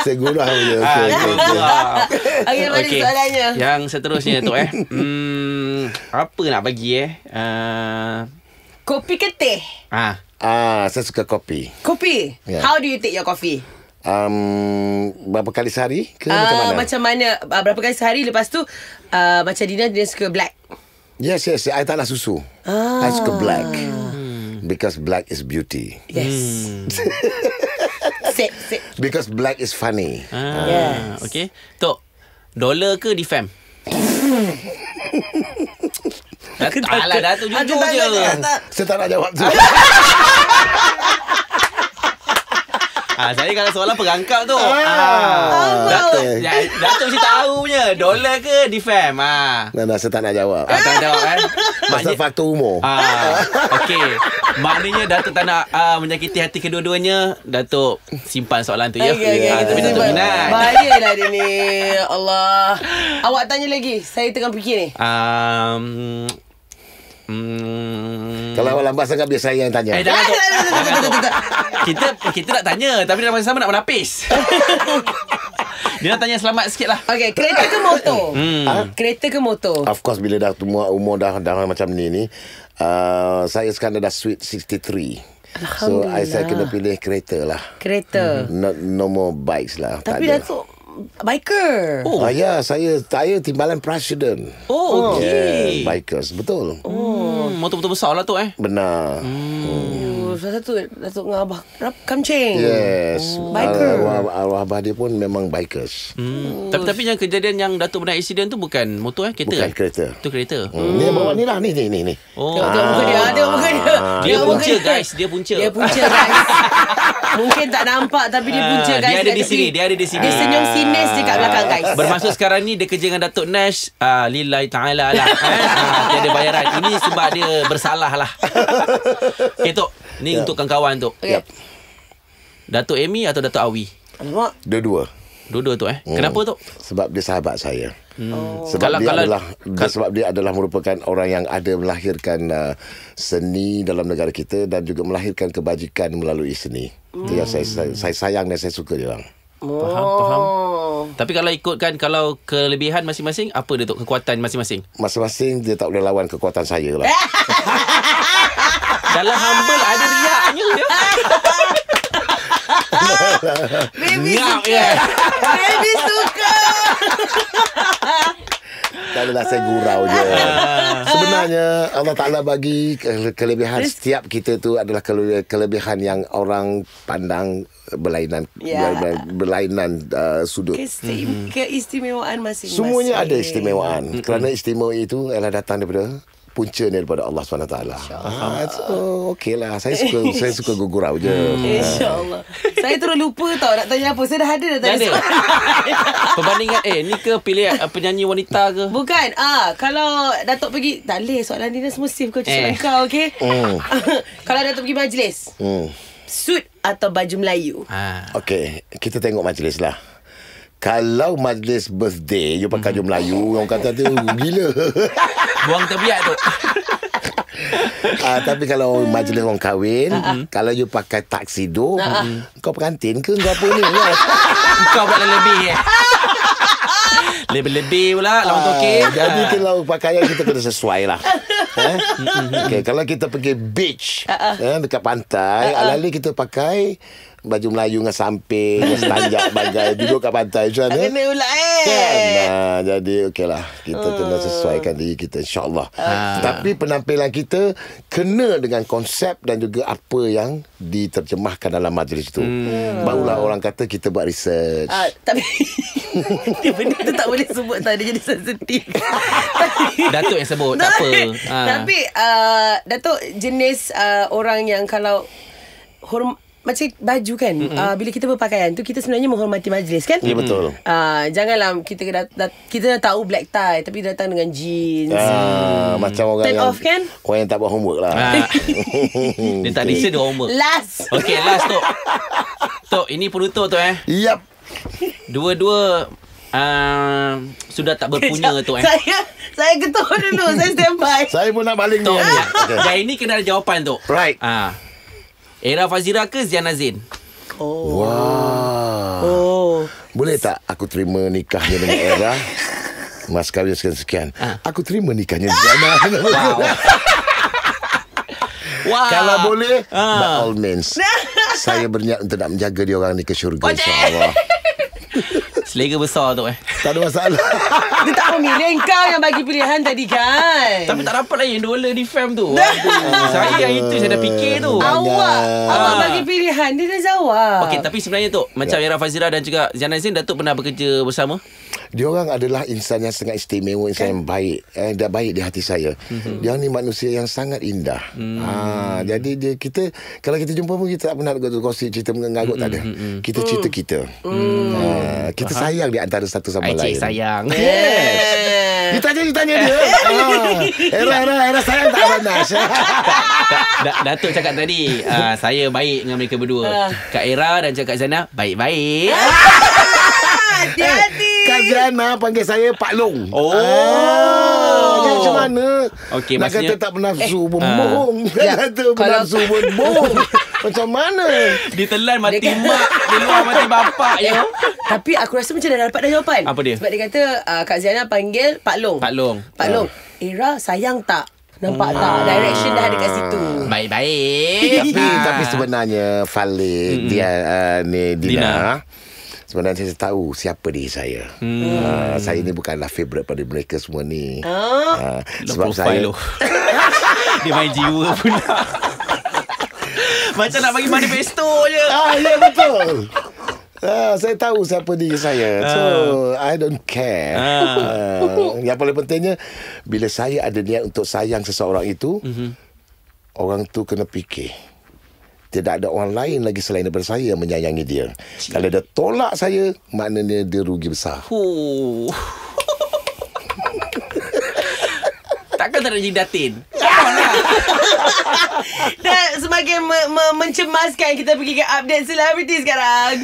Speaker 1: Saya gurau ha, okay,
Speaker 3: okay, okay. okay,
Speaker 2: okay. okay. soalannya Yang
Speaker 1: seterusnya tu eh hmm, Apa nak bagi eh uh...
Speaker 2: Kopi ke teh?
Speaker 1: Ah. Ah, saya suka kopi
Speaker 2: Kopi? Yeah. How do you take your coffee?
Speaker 3: Um, berapa kali sehari ke uh, macam ah, mana? Macam
Speaker 2: mana? Uh, berapa kali sehari lepas tu uh, macam Dina dia suka black.
Speaker 3: Yes, yes, I taklah susu.
Speaker 2: Ah. I suka black.
Speaker 3: Hmm. Because black is beauty.
Speaker 2: Yes. Hmm. sit,
Speaker 1: Because black is funny. Ah, yes. Okay. Tok, dollar ke defam?
Speaker 2: Alah, dah tu jujur je. Saya
Speaker 1: tak nak jawab tu. ah, saya kalau soalan perangkap tu. Ah. ah. Datuk, ya, Datuk mesti tahu punya. Dolar ke defam? Ah. Nah, nah, saya tak nak jawab. Ah, tak nak jawab kan? Eh. Maksud faktor umur. Ah. Okey. Maknanya Datuk tak nak ah, menyakiti hati kedua-duanya. Datuk simpan soalan tu ya. Okay, okay, kita ah, tapi Datuk minat. Bahayalah
Speaker 2: dia ni. Allah. Awak tanya lagi. Saya tengah fikir ni.
Speaker 1: Um,
Speaker 3: Hmm. Kalau awak lambat sangat Biar yang tanya Eh jangan tu Kita kita
Speaker 1: nak tanya Tapi dalam masa sama nak menapis Dia tanya selamat sikit lah Okay kereta
Speaker 2: ke motor? Hmm. Ha? Kereta ke motor? Of
Speaker 3: course bila dah tua Umur dah, dah macam ni ni uh, Saya sekarang dah sweet 63
Speaker 2: So, I saya kena
Speaker 3: pilih kereta lah.
Speaker 2: Kereta. hmm
Speaker 3: No, no more bikes lah. Tapi, Datuk,
Speaker 2: biker. Oh, uh, ya,
Speaker 3: saya saya timbalan presiden.
Speaker 2: Oh, oh, okey. Yeah,
Speaker 3: bikers, betul.
Speaker 2: Oh,
Speaker 1: hmm. motor-motor besar
Speaker 2: lah tu eh.
Speaker 3: Benar. Hmm.
Speaker 2: Oh, salah satu Datuk dengan Abah Kamcheng
Speaker 3: Yes oh. Biker arwah, arwah Abah dia pun memang bikers
Speaker 2: hmm.
Speaker 1: Oh. Tapi tapi yang kejadian yang Datuk pernah accident tu bukan motor eh Kereta Bukan eh? kereta Itu kereta hmm. Dia ni lah ni ni ni, ni. Oh. Ah. Muka dia ada muka dia ah, Dia, dia punca
Speaker 2: guys Dia punca Dia punca guys Mungkin tak nampak tapi dia punca ah, guys Dia ada di sini Dia ada di sini Dia senyum sini lagi Nash dekat belakang guys.
Speaker 1: Bermaksud sekarang ni dia kerja dengan Datuk Nash, uh, ah, lillahi ta'ala lah. Dia kan? ah, ada bayaran. Ini sebab dia bersalah lah. Okay, eh, Tok. Ni yep. Ya. untuk kawan-kawan, Tok. Okay. Ya. Yep. Datuk Amy atau Datuk Awi? Dua-dua. Dua-dua tu eh. Hmm. Kenapa tu?
Speaker 3: Sebab dia sahabat saya.
Speaker 2: Hmm. Oh. Sebab kalau, dia kalau, adalah
Speaker 3: kal- sebab dia adalah merupakan orang yang ada melahirkan uh, seni dalam negara kita dan juga melahirkan kebajikan melalui seni. Hmm. Itu yang saya, hmm. saya saya sayang dan saya suka dia orang.
Speaker 2: Oh. Faham, faham.
Speaker 1: Tapi kalau ikutkan kalau kelebihan masing-masing, apa dia tu kekuatan masing-masing? Masing-masing dia tak boleh lawan kekuatan saya lah. Dalam humble ada riaknya ya.
Speaker 3: Baby
Speaker 2: suka. Baby suka.
Speaker 3: Tak adalah saya gurau je ah. Sebenarnya Allah Ta'ala bagi Kelebihan setiap kita tu Adalah kelebihan yang orang pandang Berlainan yeah. Ya. Berlainan uh, sudut hmm.
Speaker 2: Keistimewaan masing-masing Semuanya ada
Speaker 3: istimewaan Kerana istimewa itu Ialah datang daripada punca daripada Allah SWT. InsyaAllah. Ha, ah, so, okey lah. Saya suka, saya suka gugurau je. Hmm. InsyaAllah.
Speaker 2: saya terus lupa tau nak tanya apa. Saya dah ada dah tanya ada.
Speaker 1: Perbandingan, eh, ni ke
Speaker 2: pilih eh, penyanyi wanita ke? Bukan. Ah, kalau Datuk pergi, tak boleh soalan ni dah semua sif kau cakap eh. kau, okey? Hmm. kalau Datuk pergi majlis, hmm. suit atau baju Melayu?
Speaker 3: Ha. Okey, kita tengok majlis lah. Kalau majlis birthday, you pakai baju Melayu, orang kata tu gila. Buang terbiak tu uh, Tapi kalau majlis orang kahwin uh-huh. Kalau you pakai taksido uh-huh. Kau perantin ke Kau apa ni kan? Kau buat lebih eh? Lebih-lebih pula Lawan ah, toke Jadi ah. kalau pakaian kita kena sesuai lah eh? okay, Kalau kita pergi beach uh-uh. eh, Dekat pantai uh-uh. Alali kita pakai baju Melayu dengan samping dengan setanjak bagai duduk kat pantai macam mana kena
Speaker 2: pula eh kan
Speaker 3: nah, jadi okey lah kita hmm. kena sesuaikan diri kita insyaAllah ha. tapi penampilan kita kena dengan konsep dan juga apa yang diterjemahkan dalam majlis itu hmm. hmm. barulah orang kata kita buat research
Speaker 2: uh, tapi dia benda tu tak boleh sebut tau dia jadi sensitif
Speaker 1: Datuk yang sebut tak apa ha. tapi
Speaker 2: uh, Datuk jenis uh, orang yang kalau hormat macam baju kan uh, bila kita berpakaian tu kita sebenarnya menghormati majlis kan ya betul uh, janganlah kita dah, dah, kita dah tahu black tie tapi datang dengan jeans uh, hmm. macam orang Turn yang off, kan?
Speaker 3: orang yang tak buat homework lah ah.
Speaker 1: dia tak risa dia homework
Speaker 2: last Okay last tu
Speaker 1: tu ini penutup tu eh yap dua-dua uh, sudah tak berpunya tu eh saya
Speaker 2: saya ketua dulu saya standby saya pun nak baling tu okay.
Speaker 1: dan ini kena ada jawapan tu right ah uh. Era Fazira ke Ziana Zain?
Speaker 3: Oh. Wah. Oh. Boleh tak aku terima nikahnya dengan Era? Mas kahwin sekian-sekian. Ha. Aku terima nikahnya Ziana. Wow. wow. Kalau boleh, ha. by all means. Saya berniat untuk nak menjaga dia orang ni ke syurga. Okay. Selega besar tu eh. Tak ada masalah
Speaker 2: Dia tak memilih Kau yang bagi pilihan tadi kan Tapi tak dapat lagi Yang dollar di fam tu
Speaker 1: Saya yang itu Saya dah fikir tu Awak Awak bagi
Speaker 2: pilihan Dia dah jawab
Speaker 1: Okey tapi sebenarnya tu Macam Yara Fazira dan juga Zian Azin Datuk pernah bekerja bersama dia orang
Speaker 3: adalah insan yang sangat istimewa insan kan? yang baik eh, dah baik di hati saya mm-hmm. dia ni manusia yang sangat indah mm-hmm. ha, jadi dia kita kalau kita jumpa pun kita tak pernah gosip cerita mengarut tak ada hmm, hmm, hmm. kita cerita kita mm-hmm. ha, kita sayang di antara satu sama Ay, lain sayang yes dia tanya, dia tanya dia. Ah, era, era, era sayang tak ada panas.
Speaker 1: Datuk cakap tadi, uh, saya baik dengan mereka berdua. Ah. Kak Era dan cakap Zana, baik-baik. Jadi. Ah. Aziana ah, panggil saya Pak Long. Oh. Ah, oh.
Speaker 3: macam mana? Okey, nak maksudnya... kata tak bernafsu eh. pun ah. bohong.
Speaker 2: Uh. Ya, kata kalau... bernafsu pun bohong. macam mana? Ditelan mati dia kata... mak, keluar mati bapak eh, ya. Tapi aku rasa macam dah dapat dah jawapan. Apa dia? Sebab dia kata uh, Kak Ziana panggil Pak Long. Pak Long. Pak Long. Uh. Ira sayang tak? Nampak hmm. tak? Direction dah ada kat situ.
Speaker 1: Baik-baik.
Speaker 3: tapi, sebenarnya Falik, hmm dia uh, ni Dina. Dina. Sebenarnya saya tahu siapa diri saya. Hmm. Uh, saya ni bukanlah favorite pada mereka semua ni.
Speaker 2: Uh, sebab saya... Lo.
Speaker 3: Dia main jiwa pula.
Speaker 1: Macam nak bagi mana pesto je. Ah, ya
Speaker 3: betul. Ah, saya tahu siapa diri saya. So, uh. I don't care. Uh. Uh, yang paling pentingnya, bila saya ada niat untuk sayang seseorang itu, uh-huh. orang tu kena fikir tidak ada orang lain lagi selain daripada saya yang menyayangi dia. Cik. Kalau dia tolak saya, maknanya dia rugi besar.
Speaker 1: Huh. Takkan tak nak jadi datin? Lah.
Speaker 2: Dan sebagai me- me- mencemaskan kita pergi ke update selebriti sekarang.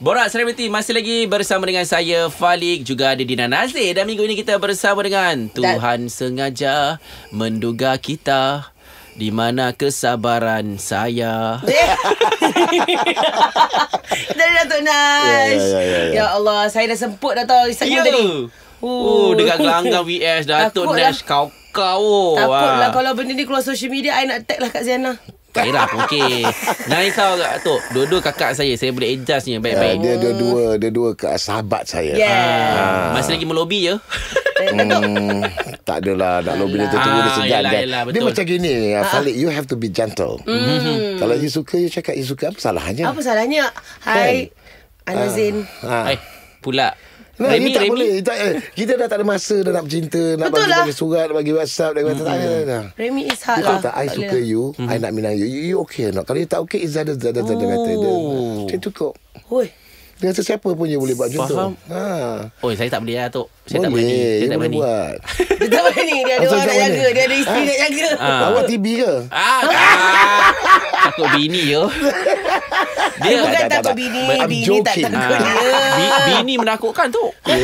Speaker 1: Borak Serenity masih lagi bersama dengan saya Falik juga ada Dina Nazir dan minggu ini kita bersama dengan Tuhan sengaja menduga kita di mana kesabaran saya?
Speaker 2: Dari Datuk nas. Ya, ya, ya, ya, ya. ya Allah, saya dah semput dah tau. Saya tadi. Oh, uh, dengan gelanggang
Speaker 1: VS Datuk nas lah. kau kau. Takutlah ah. ha. kalau
Speaker 2: benda ni keluar social media, saya nak tag lah Kak Ziana.
Speaker 1: Tak ira pun okey. Jangan risau tu. Dua-dua kakak saya saya boleh adjustnya baik-baik. Uh, dia dua-dua dia dua kak sahabat saya. Yeah. Uh, ah. masih lagi melobi ya. Hmm,
Speaker 3: tak adalah nak lobi dia tunggu dia ah, sejak yalah, kan? yalah, betul. dia macam gini uh, Falik you have to be gentle mm. kalau you suka you cakap you suka apa salahnya apa
Speaker 2: salahnya hai kan? Anazin
Speaker 3: uh, uh. hai eh, pula
Speaker 2: Nah, Remy, ini tak Remy. boleh.
Speaker 3: Kita, eh, kita dah tak ada masa dah nak bercinta. Nak bagi, lah. bagi surat, bagi whatsapp. Dan mm. Kata, mm. Nah.
Speaker 2: Remy is hard lah. Tak, I tak suka boleh.
Speaker 3: you. Mm. I hmm. nak minang you. You, you okay or Kalau you tak okay, it's other, other, other, other, other, other, dia rasa siapa pun yang boleh buat macam Faham. Ha.
Speaker 1: Oh, saya tak boleh lah, Tok. Saya boleh. tak berani. Saya dia tak boleh buat.
Speaker 2: dia tak berani. Dia ada orang nak jaga. Dia ada isteri ha? nak jaga. Ha. Awak TV ke? Ah,
Speaker 3: takut bini ke?
Speaker 1: Dia bukan takut tak, tak, bini. I'm bini tak takut ha. dia.
Speaker 2: Bini menakutkan, Tok. Ya.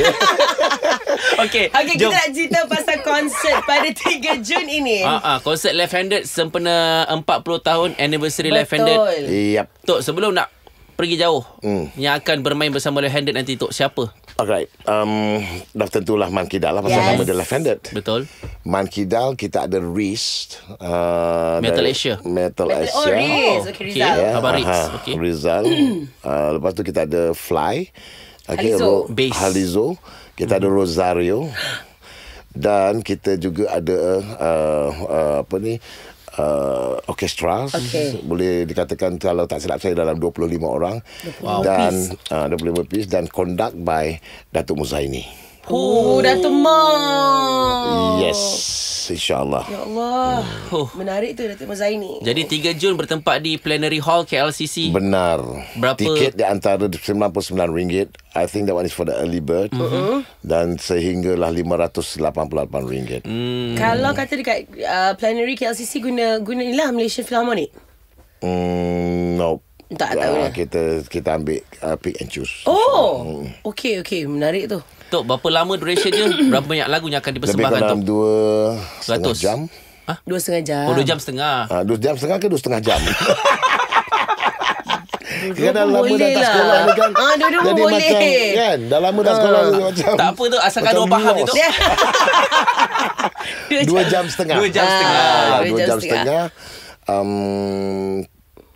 Speaker 2: Okay, okay kita nak cerita pasal konsert pada 3 Jun ini. Ah,
Speaker 1: uh, konsert Left Handed sempena 40 tahun anniversary Left Handed. Yep. Tok, sebelum nak pergi jauh hmm. yang akan bermain bersama left-handed nanti untuk siapa? Alright.
Speaker 3: Um, dah tentulah Man Kidal lah pasal yes. nama dia left-handed. Betul. Man Kidal kita ada Riz. Uh, Metal Asia. Metal, oh, Asia. Oh, Riz. Oh. Okay, Rizal. Okay. Yeah. Abang Riz. Uh-huh. Okay. Rizal. Hmm. uh, lepas tu kita ada Fly. Okay. Halizo. Bass. Halizo. Kita hmm. ada Rosario. Dan kita juga ada uh, uh, apa ni uh, orkestras okay. boleh dikatakan kalau tak silap saya dalam 25 orang wow. dan uh, 25 piece dan conduct by Datuk Muzaini. ini
Speaker 2: Oh, oh dah temang. Yes. InsyaAllah Ya Allah oh. Menarik tu Datuk Mazaini
Speaker 1: Jadi 3 Jun bertempat di Plenary Hall KLCC Benar
Speaker 3: Berapa? Tiket di antara RM99 I think that one is for the early bird mhm. mm-hmm. Dan sehinggalah RM588
Speaker 2: mm. Kalau kata dekat uh, Plenary KLCC Guna guna inilah Malaysian Philharmonic
Speaker 3: mm, Nope
Speaker 2: tak tahu uh,
Speaker 3: kita kita ambil uh, pick and choose. Oh. Hmm.
Speaker 2: okay okey menarik tu.
Speaker 1: Tok, berapa lama duration dia? Berapa banyak lagu yang akan dipersembahkan Tok?
Speaker 3: Lebih kurang dua setengah jam.
Speaker 2: Hah? Dua setengah
Speaker 1: jam. Oh, dua jam
Speaker 3: setengah. Ha, dua jam setengah ke dua setengah jam? Dia kan dah lama dah tak sekolah ni lah. kan. Ah, dua-dua Jadi boleh. macam, kan? Dah lama dah sekolah ni ah, macam. Tak apa tu, asalkan dua faham tu. dua jam setengah. Dua jam ah, setengah. Dua jam setengah. Um,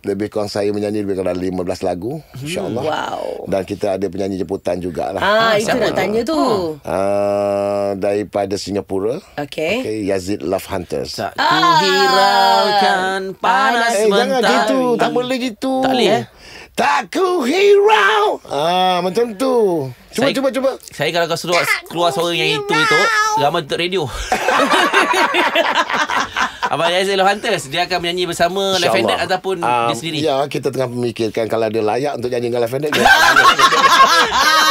Speaker 3: lebih kurang saya menyanyi lebih kurang ada 15 lagu hmm. insyaallah wow. dan kita ada penyanyi jemputan jugalah ah, ah itu nak tanya tu uh, daripada Singapura okey okay, Yazid Love Hunters tak ah. kuhiraukan panas eh, mentari jangan gitu tak boleh gitu tak boleh eh? Taku hero Ah Macam tu Cuba saya, cuba cuba
Speaker 1: Saya kalau kau suruh Taku Keluar suara yang itu itu Ramai tutup radio Abang Yazid Love Hunters Dia akan menyanyi bersama Life Ended Ataupun um, dia ah, sendiri
Speaker 3: Ya kita tengah memikirkan Kalau dia layak Untuk nyanyi dengan Life Ended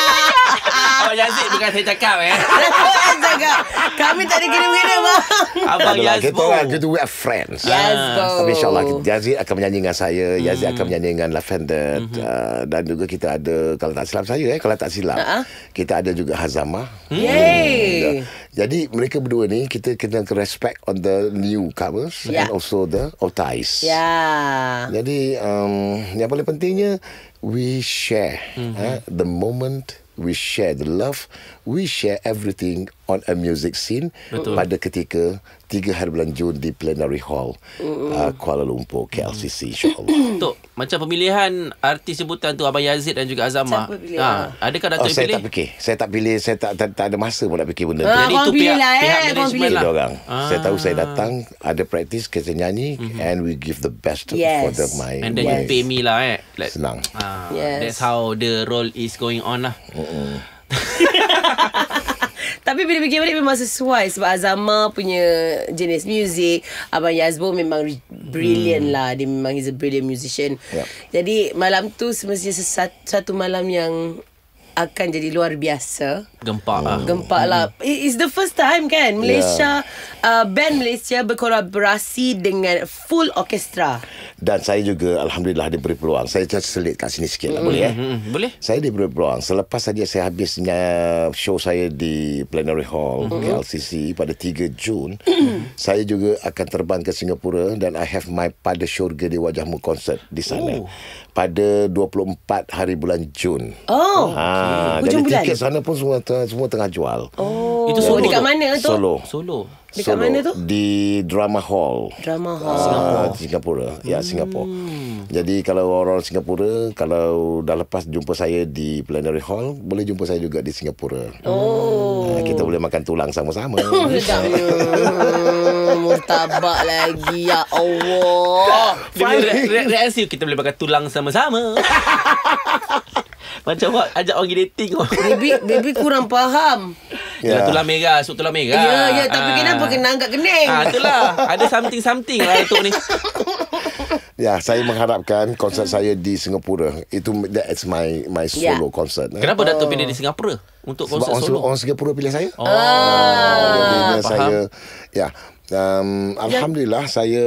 Speaker 2: Abang Yazid bukan saya cakap eh. Saya Kami tak ada kira-kira bang. Abang Yazid. Kita
Speaker 3: orang kita we are friends. Yes. go. Ah. insyaAllah Yazid akan menyanyi dengan saya. Yazid hmm. akan menyanyi dengan Lavender. Hmm. Ah, dan juga kita ada kalau tak silap saya eh. Kalau tak silap. Kita ada juga Hazamah.
Speaker 2: Hmm. Yay.
Speaker 3: Jadi mereka berdua ni kita kena respect on the new covers yeah. and also the Otais. Yeah. Jadi um, yang paling pentingnya we share mm-hmm. uh, the moment we share the love, we share everything on a music scene Betul. pada ketika 3 hari bulan Jun di Plenary Hall uh, Kuala Lumpur KLCC insyaAllah
Speaker 1: Tok macam pemilihan artis sebutan tu Abang Yazid dan juga Azamah siapa ada ha, kadang adakah oh, saya pilih? tak
Speaker 3: fikir saya tak pilih saya tak, tak, tak ada masa pun nak fikir benda tu jadi ah, tu pilih pihak, lah, pihak eh, pilih. Lah. Ah. saya tahu saya datang ada praktis kita nyanyi mm-hmm. and we give the best yes. for the my and then you pay
Speaker 1: me lah eh like, senang ah, yes. that's how the role is going on lah mm-hmm.
Speaker 2: Tapi bila fikir balik Memang sesuai Sebab Azama punya Jenis muzik Abang Yazbo memang Brilliant hmm. lah Dia memang He's a brilliant musician yeah. Jadi malam tu Semestinya sesat, satu malam yang akan jadi luar biasa.
Speaker 1: Gempak lah. Gempak lah.
Speaker 2: Hmm. It's the first time kan Malaysia, yeah. uh, band Malaysia berkolaborasi dengan full orkestra.
Speaker 3: Dan saya juga Alhamdulillah diberi peluang. Saya cakap selit kat sini sikit lah. Boleh mm-hmm. eh? Hmm, hmm. Boleh. Saya diberi peluang. Selepas saja saya habisnya show saya di Plenary Hall mm-hmm. LCC pada 3 Jun, saya juga akan terbang ke Singapura dan I have my Pada Syurga di Wajahmu concert di sana. Ooh pada 24 hari bulan Jun.
Speaker 2: Oh. Ha, okay. jadi bulan. tiket
Speaker 3: sana pun semua, semua tengah jual.
Speaker 2: Oh. Itu solo dekat mana tu? Solo.
Speaker 3: Solo. Dekat solo mana tu? Di Drama Hall. Drama ah, Hall. Uh, Singapura. Ya, Singapura. Ya, hmm. Singapura. Jadi kalau orang Singapura, kalau dah lepas jumpa saya di Plenary Hall, boleh jumpa saya juga di Singapura.
Speaker 2: Oh.
Speaker 1: Uh, kita boleh makan tulang sama-sama. Oh,
Speaker 2: hmm, murtabak lagi. Ya Allah.
Speaker 1: Reaksi kita boleh makan tulang sama-sama. Macam awak ajak orang pergi dating.
Speaker 2: baby, baby kurang faham.
Speaker 1: Ya. Yeah. Tulang merah, sup tulang merah. Ya, yeah, ya. Yeah, tapi ah. kenapa kena
Speaker 2: angkat kening? Ah, itulah. Ada
Speaker 1: something-something lah itu ni.
Speaker 3: Ya, saya mengharapkan konsert saya di Singapura. Itu that's my my ya. solo yeah. concert. Kenapa oh. Dato' pilih
Speaker 1: di Singapura untuk konsert Sebab solo? orang Singapura pilih saya. Oh, oh. Faham.
Speaker 2: saya
Speaker 3: ya. Um, ya. alhamdulillah yeah. saya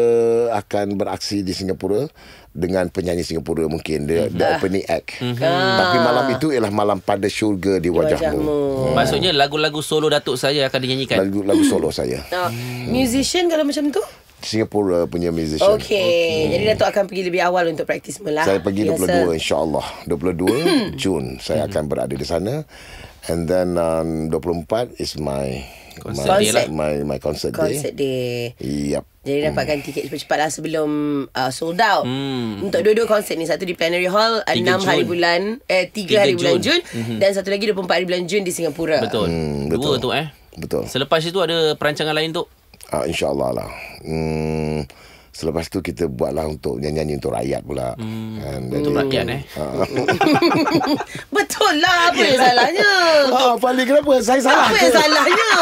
Speaker 3: akan beraksi di Singapura dengan penyanyi Singapura mungkin the, mm-hmm. the opening act. Mm-hmm. Tapi malam itu ialah malam pada syurga di wajahmu. wajahmu. Hmm. Maksudnya
Speaker 1: lagu-lagu solo Datuk saya akan dinyanyikan.
Speaker 3: Lagu-lagu solo saya.
Speaker 2: Hmm. Musician kalau macam tu?
Speaker 3: Singapura punya musician.
Speaker 2: Okay, Hmm. Jadi Datuk akan pergi lebih awal untuk praktis mula. Saya pergi Biasa. 22
Speaker 3: insyaallah 22 hmm. Jun saya hmm. akan berada di sana. And then um, 24 is my concert my, day lah. my my concert, concert
Speaker 2: day. Concert day. Yep. Jadi hmm. dapatkan tiket cepat-cepat lah sebelum uh, sold out.
Speaker 3: Hmm. Untuk
Speaker 2: dua-dua konsert ni. Satu di Plenary Hall. 6 uh, Jun. hari bulan. Eh, tiga hari bulan Jun. Jun mm-hmm. Dan satu lagi 24 hari bulan Jun di Singapura.
Speaker 1: Betul. Hmm, betul. Dua tu eh. Betul. Selepas itu ada perancangan lain tu? Uh, InsyaAllah lah. Hmm...
Speaker 3: Selepas tu kita buatlah untuk nyanyi-nyanyi untuk rakyat pula. Hmm. And untuk rakyat eh. Ah.
Speaker 2: Betul lah apa yang salahnya. Ah, Fali kenapa saya salah? Apa yang salahnya?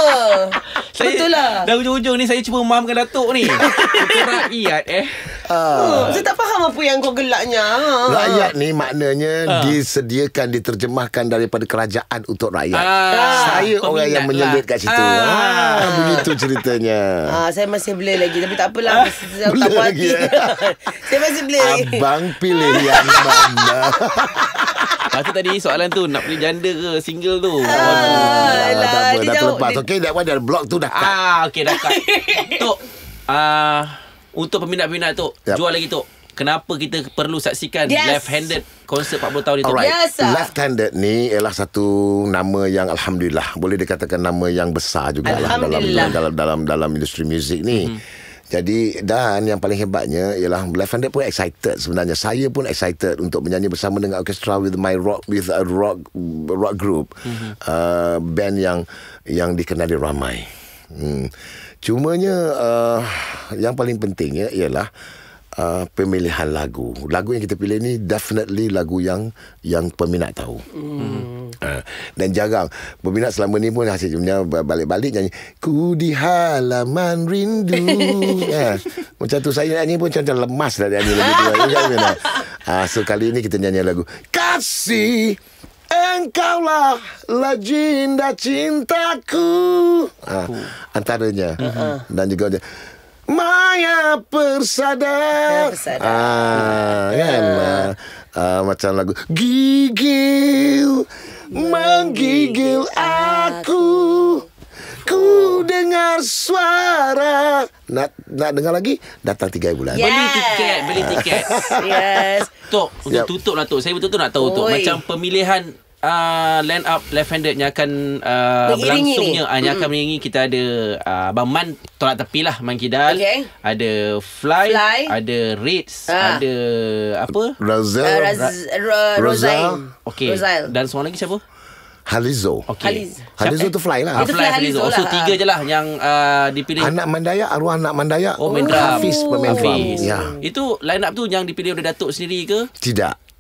Speaker 2: saya, Betul lah
Speaker 1: Dah ujung-ujung ni Saya cuba memahamkan Datuk ni Rakyat eh Uh, uh, saya
Speaker 2: tak faham apa yang kau gelaknya. Ah. Rakyat
Speaker 1: ni maknanya
Speaker 2: uh.
Speaker 3: disediakan, diterjemahkan daripada kerajaan untuk rakyat. Uh, saya orang yang menyelit lah. kat situ. Uh. Uh, begitu ceritanya.
Speaker 2: Uh, saya masih boleh lagi. Tapi tak apalah. Uh, saya tak boleh lagi. Eh. saya masih boleh
Speaker 3: Abang pilih yang mana.
Speaker 1: Lepas tadi soalan tu Nak pilih janda ke single tu ah, Alah, Dah, dah, dah terlepas Okay that one dah block tu dah ah, Okay dah cut Tok uh, Untuk peminat-peminat tu yep. Jual lagi tu. Kenapa kita perlu saksikan yes. left-handed konsep 40 tahun itu? Alright. Yes,
Speaker 3: left-handed ni ialah satu nama yang alhamdulillah boleh dikatakan nama yang besar juga lah dalam dalam dalam dalam industri muzik ni. hmm jadi dan yang paling hebatnya ialah Left Handed pun excited sebenarnya. Saya pun excited untuk menyanyi bersama dengan orkestra with my rock with a rock rock group mm-hmm. uh, band yang yang dikenali ramai. Hmm. Cumanya uh, yang paling pentingnya ialah uh, pemilihan lagu. Lagu yang kita pilih ni definitely lagu yang yang peminat tahu. Hmm. Uh, dan jarang peminat selama ni pun hasilnya balik-balik nyanyi ku di halaman rindu. uh, macam tu saya nyanyi pun macam lemas dah nyanyi lagu tu. uh, so kali ini kita nyanyi lagu Kasih engkau lah legenda cintaku. Uh, antaranya. Uh-huh. Dan juga... Uh, Maya Persada. Maya Persada. Ah, hmm. kan? Uh, uh, macam lagu gigil menggigil aku. Ku dengar suara nak nak dengar lagi datang tiga bulan yes. beli tiket beli tiket yes
Speaker 1: tok untuk tutup lah tok saya betul-betul nak tahu Oi. tok macam pemilihan uh, ah, Line up left-handed Yang akan uh, Berlangsungnya uh, Yang akan hmm. mengiringi Kita ada uh, Abang Man Tolak tepi lah Man Kidal okay. Ada Fly, Fly. Ada Ritz uh. Ada Apa Razel uh, Razel
Speaker 2: Rozail okay.
Speaker 1: Dan seorang lagi siapa Halizo okay. Haliz. Halizo tu fly lah ah, Fly Halizo, oh, lah. So tiga je lah Yang uh, dipilih Anak Mandaya Arwah Anak Mandaya Oh, oh Hafiz pemain drum ya. Itu line up tu Yang dipilih oleh Datuk sendiri ke Tidak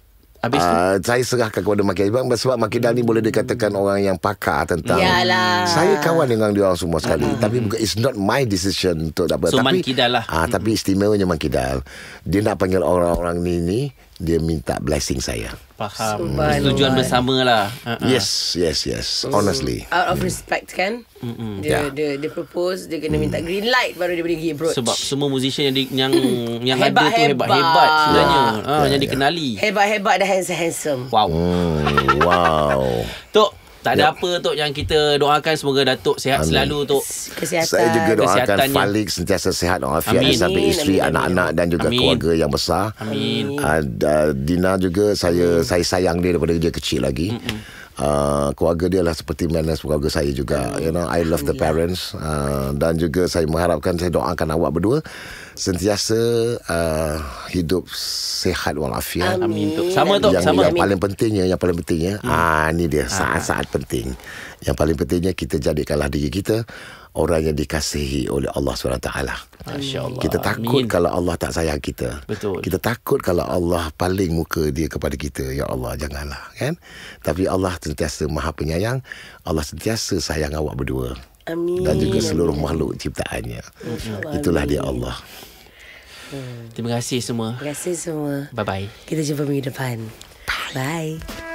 Speaker 1: Habis
Speaker 3: uh, Saya serahkan kepada Makidal Sebab, sebab Makidal ni boleh dikatakan Orang yang pakar tentang Yalah. Saya kawan dengan dia orang semua sekali uh-huh. Tapi it's not my decision Untuk dapat So tapi, Makidal lah uh, Tapi istimewanya Makidal Dia nak panggil orang-orang ni ni dia minta blessing saya.
Speaker 2: Faham.
Speaker 1: Persetujuan hmm. bersama lah. Uh-huh. Yes, yes, yes. Mm. Honestly.
Speaker 2: Out of respect yeah. kan? Mm-hmm. Dia, yeah. dia, dia propose, dia kena minta mm. green light baru dia boleh pergi approach. Sebab
Speaker 1: semua musician yang yang, yang hebat, ada tu hebat-hebat sebenarnya. Yeah. Ha, yeah, yang yeah. Ya. dikenali.
Speaker 2: Hebat-hebat dan
Speaker 1: handsome. Wow. Mm, wow. Tok, tak ada yep. Ya. apa tok yang kita doakan semoga datuk sehat Amin. selalu tok. Kesihatan. Saya juga doakan Falik
Speaker 3: sentiasa sihat dan afiat sampai isteri, anak-anak dan juga Amin. keluarga yang besar. Amin. uh, Dina juga saya Amin. saya sayang dia daripada dia kecil lagi. mm Ah, keluarga dia lah seperti mana keluarga saya juga. Hmm. You know, I love the parents. Uh, dan juga saya mengharapkan, saya doakan awak berdua sentiasa uh, hidup sehat walafiat. Amin. Sama tu. Yang, sama. yang paling pentingnya, yang paling pentingnya, hmm. ah, ini dia, saat-saat penting. Yang paling pentingnya, kita jadikanlah diri kita orang yang dikasihi oleh Allah SWT. Allah.
Speaker 1: Kita takut
Speaker 3: Amin. kalau Allah tak sayang kita. Betul. Kita takut kalau Allah paling muka dia kepada kita. Ya Allah, janganlah. Kan? Tapi Allah sentiasa maha penyayang. Allah sentiasa sayang awak berdua.
Speaker 2: Amin. Dan juga seluruh
Speaker 3: Amin. makhluk ciptaannya.
Speaker 2: Amin. Itulah dia Allah. Hmm. Terima kasih semua. Terima kasih semua. Bye-bye. Kita jumpa minggu depan. Bye. Bye.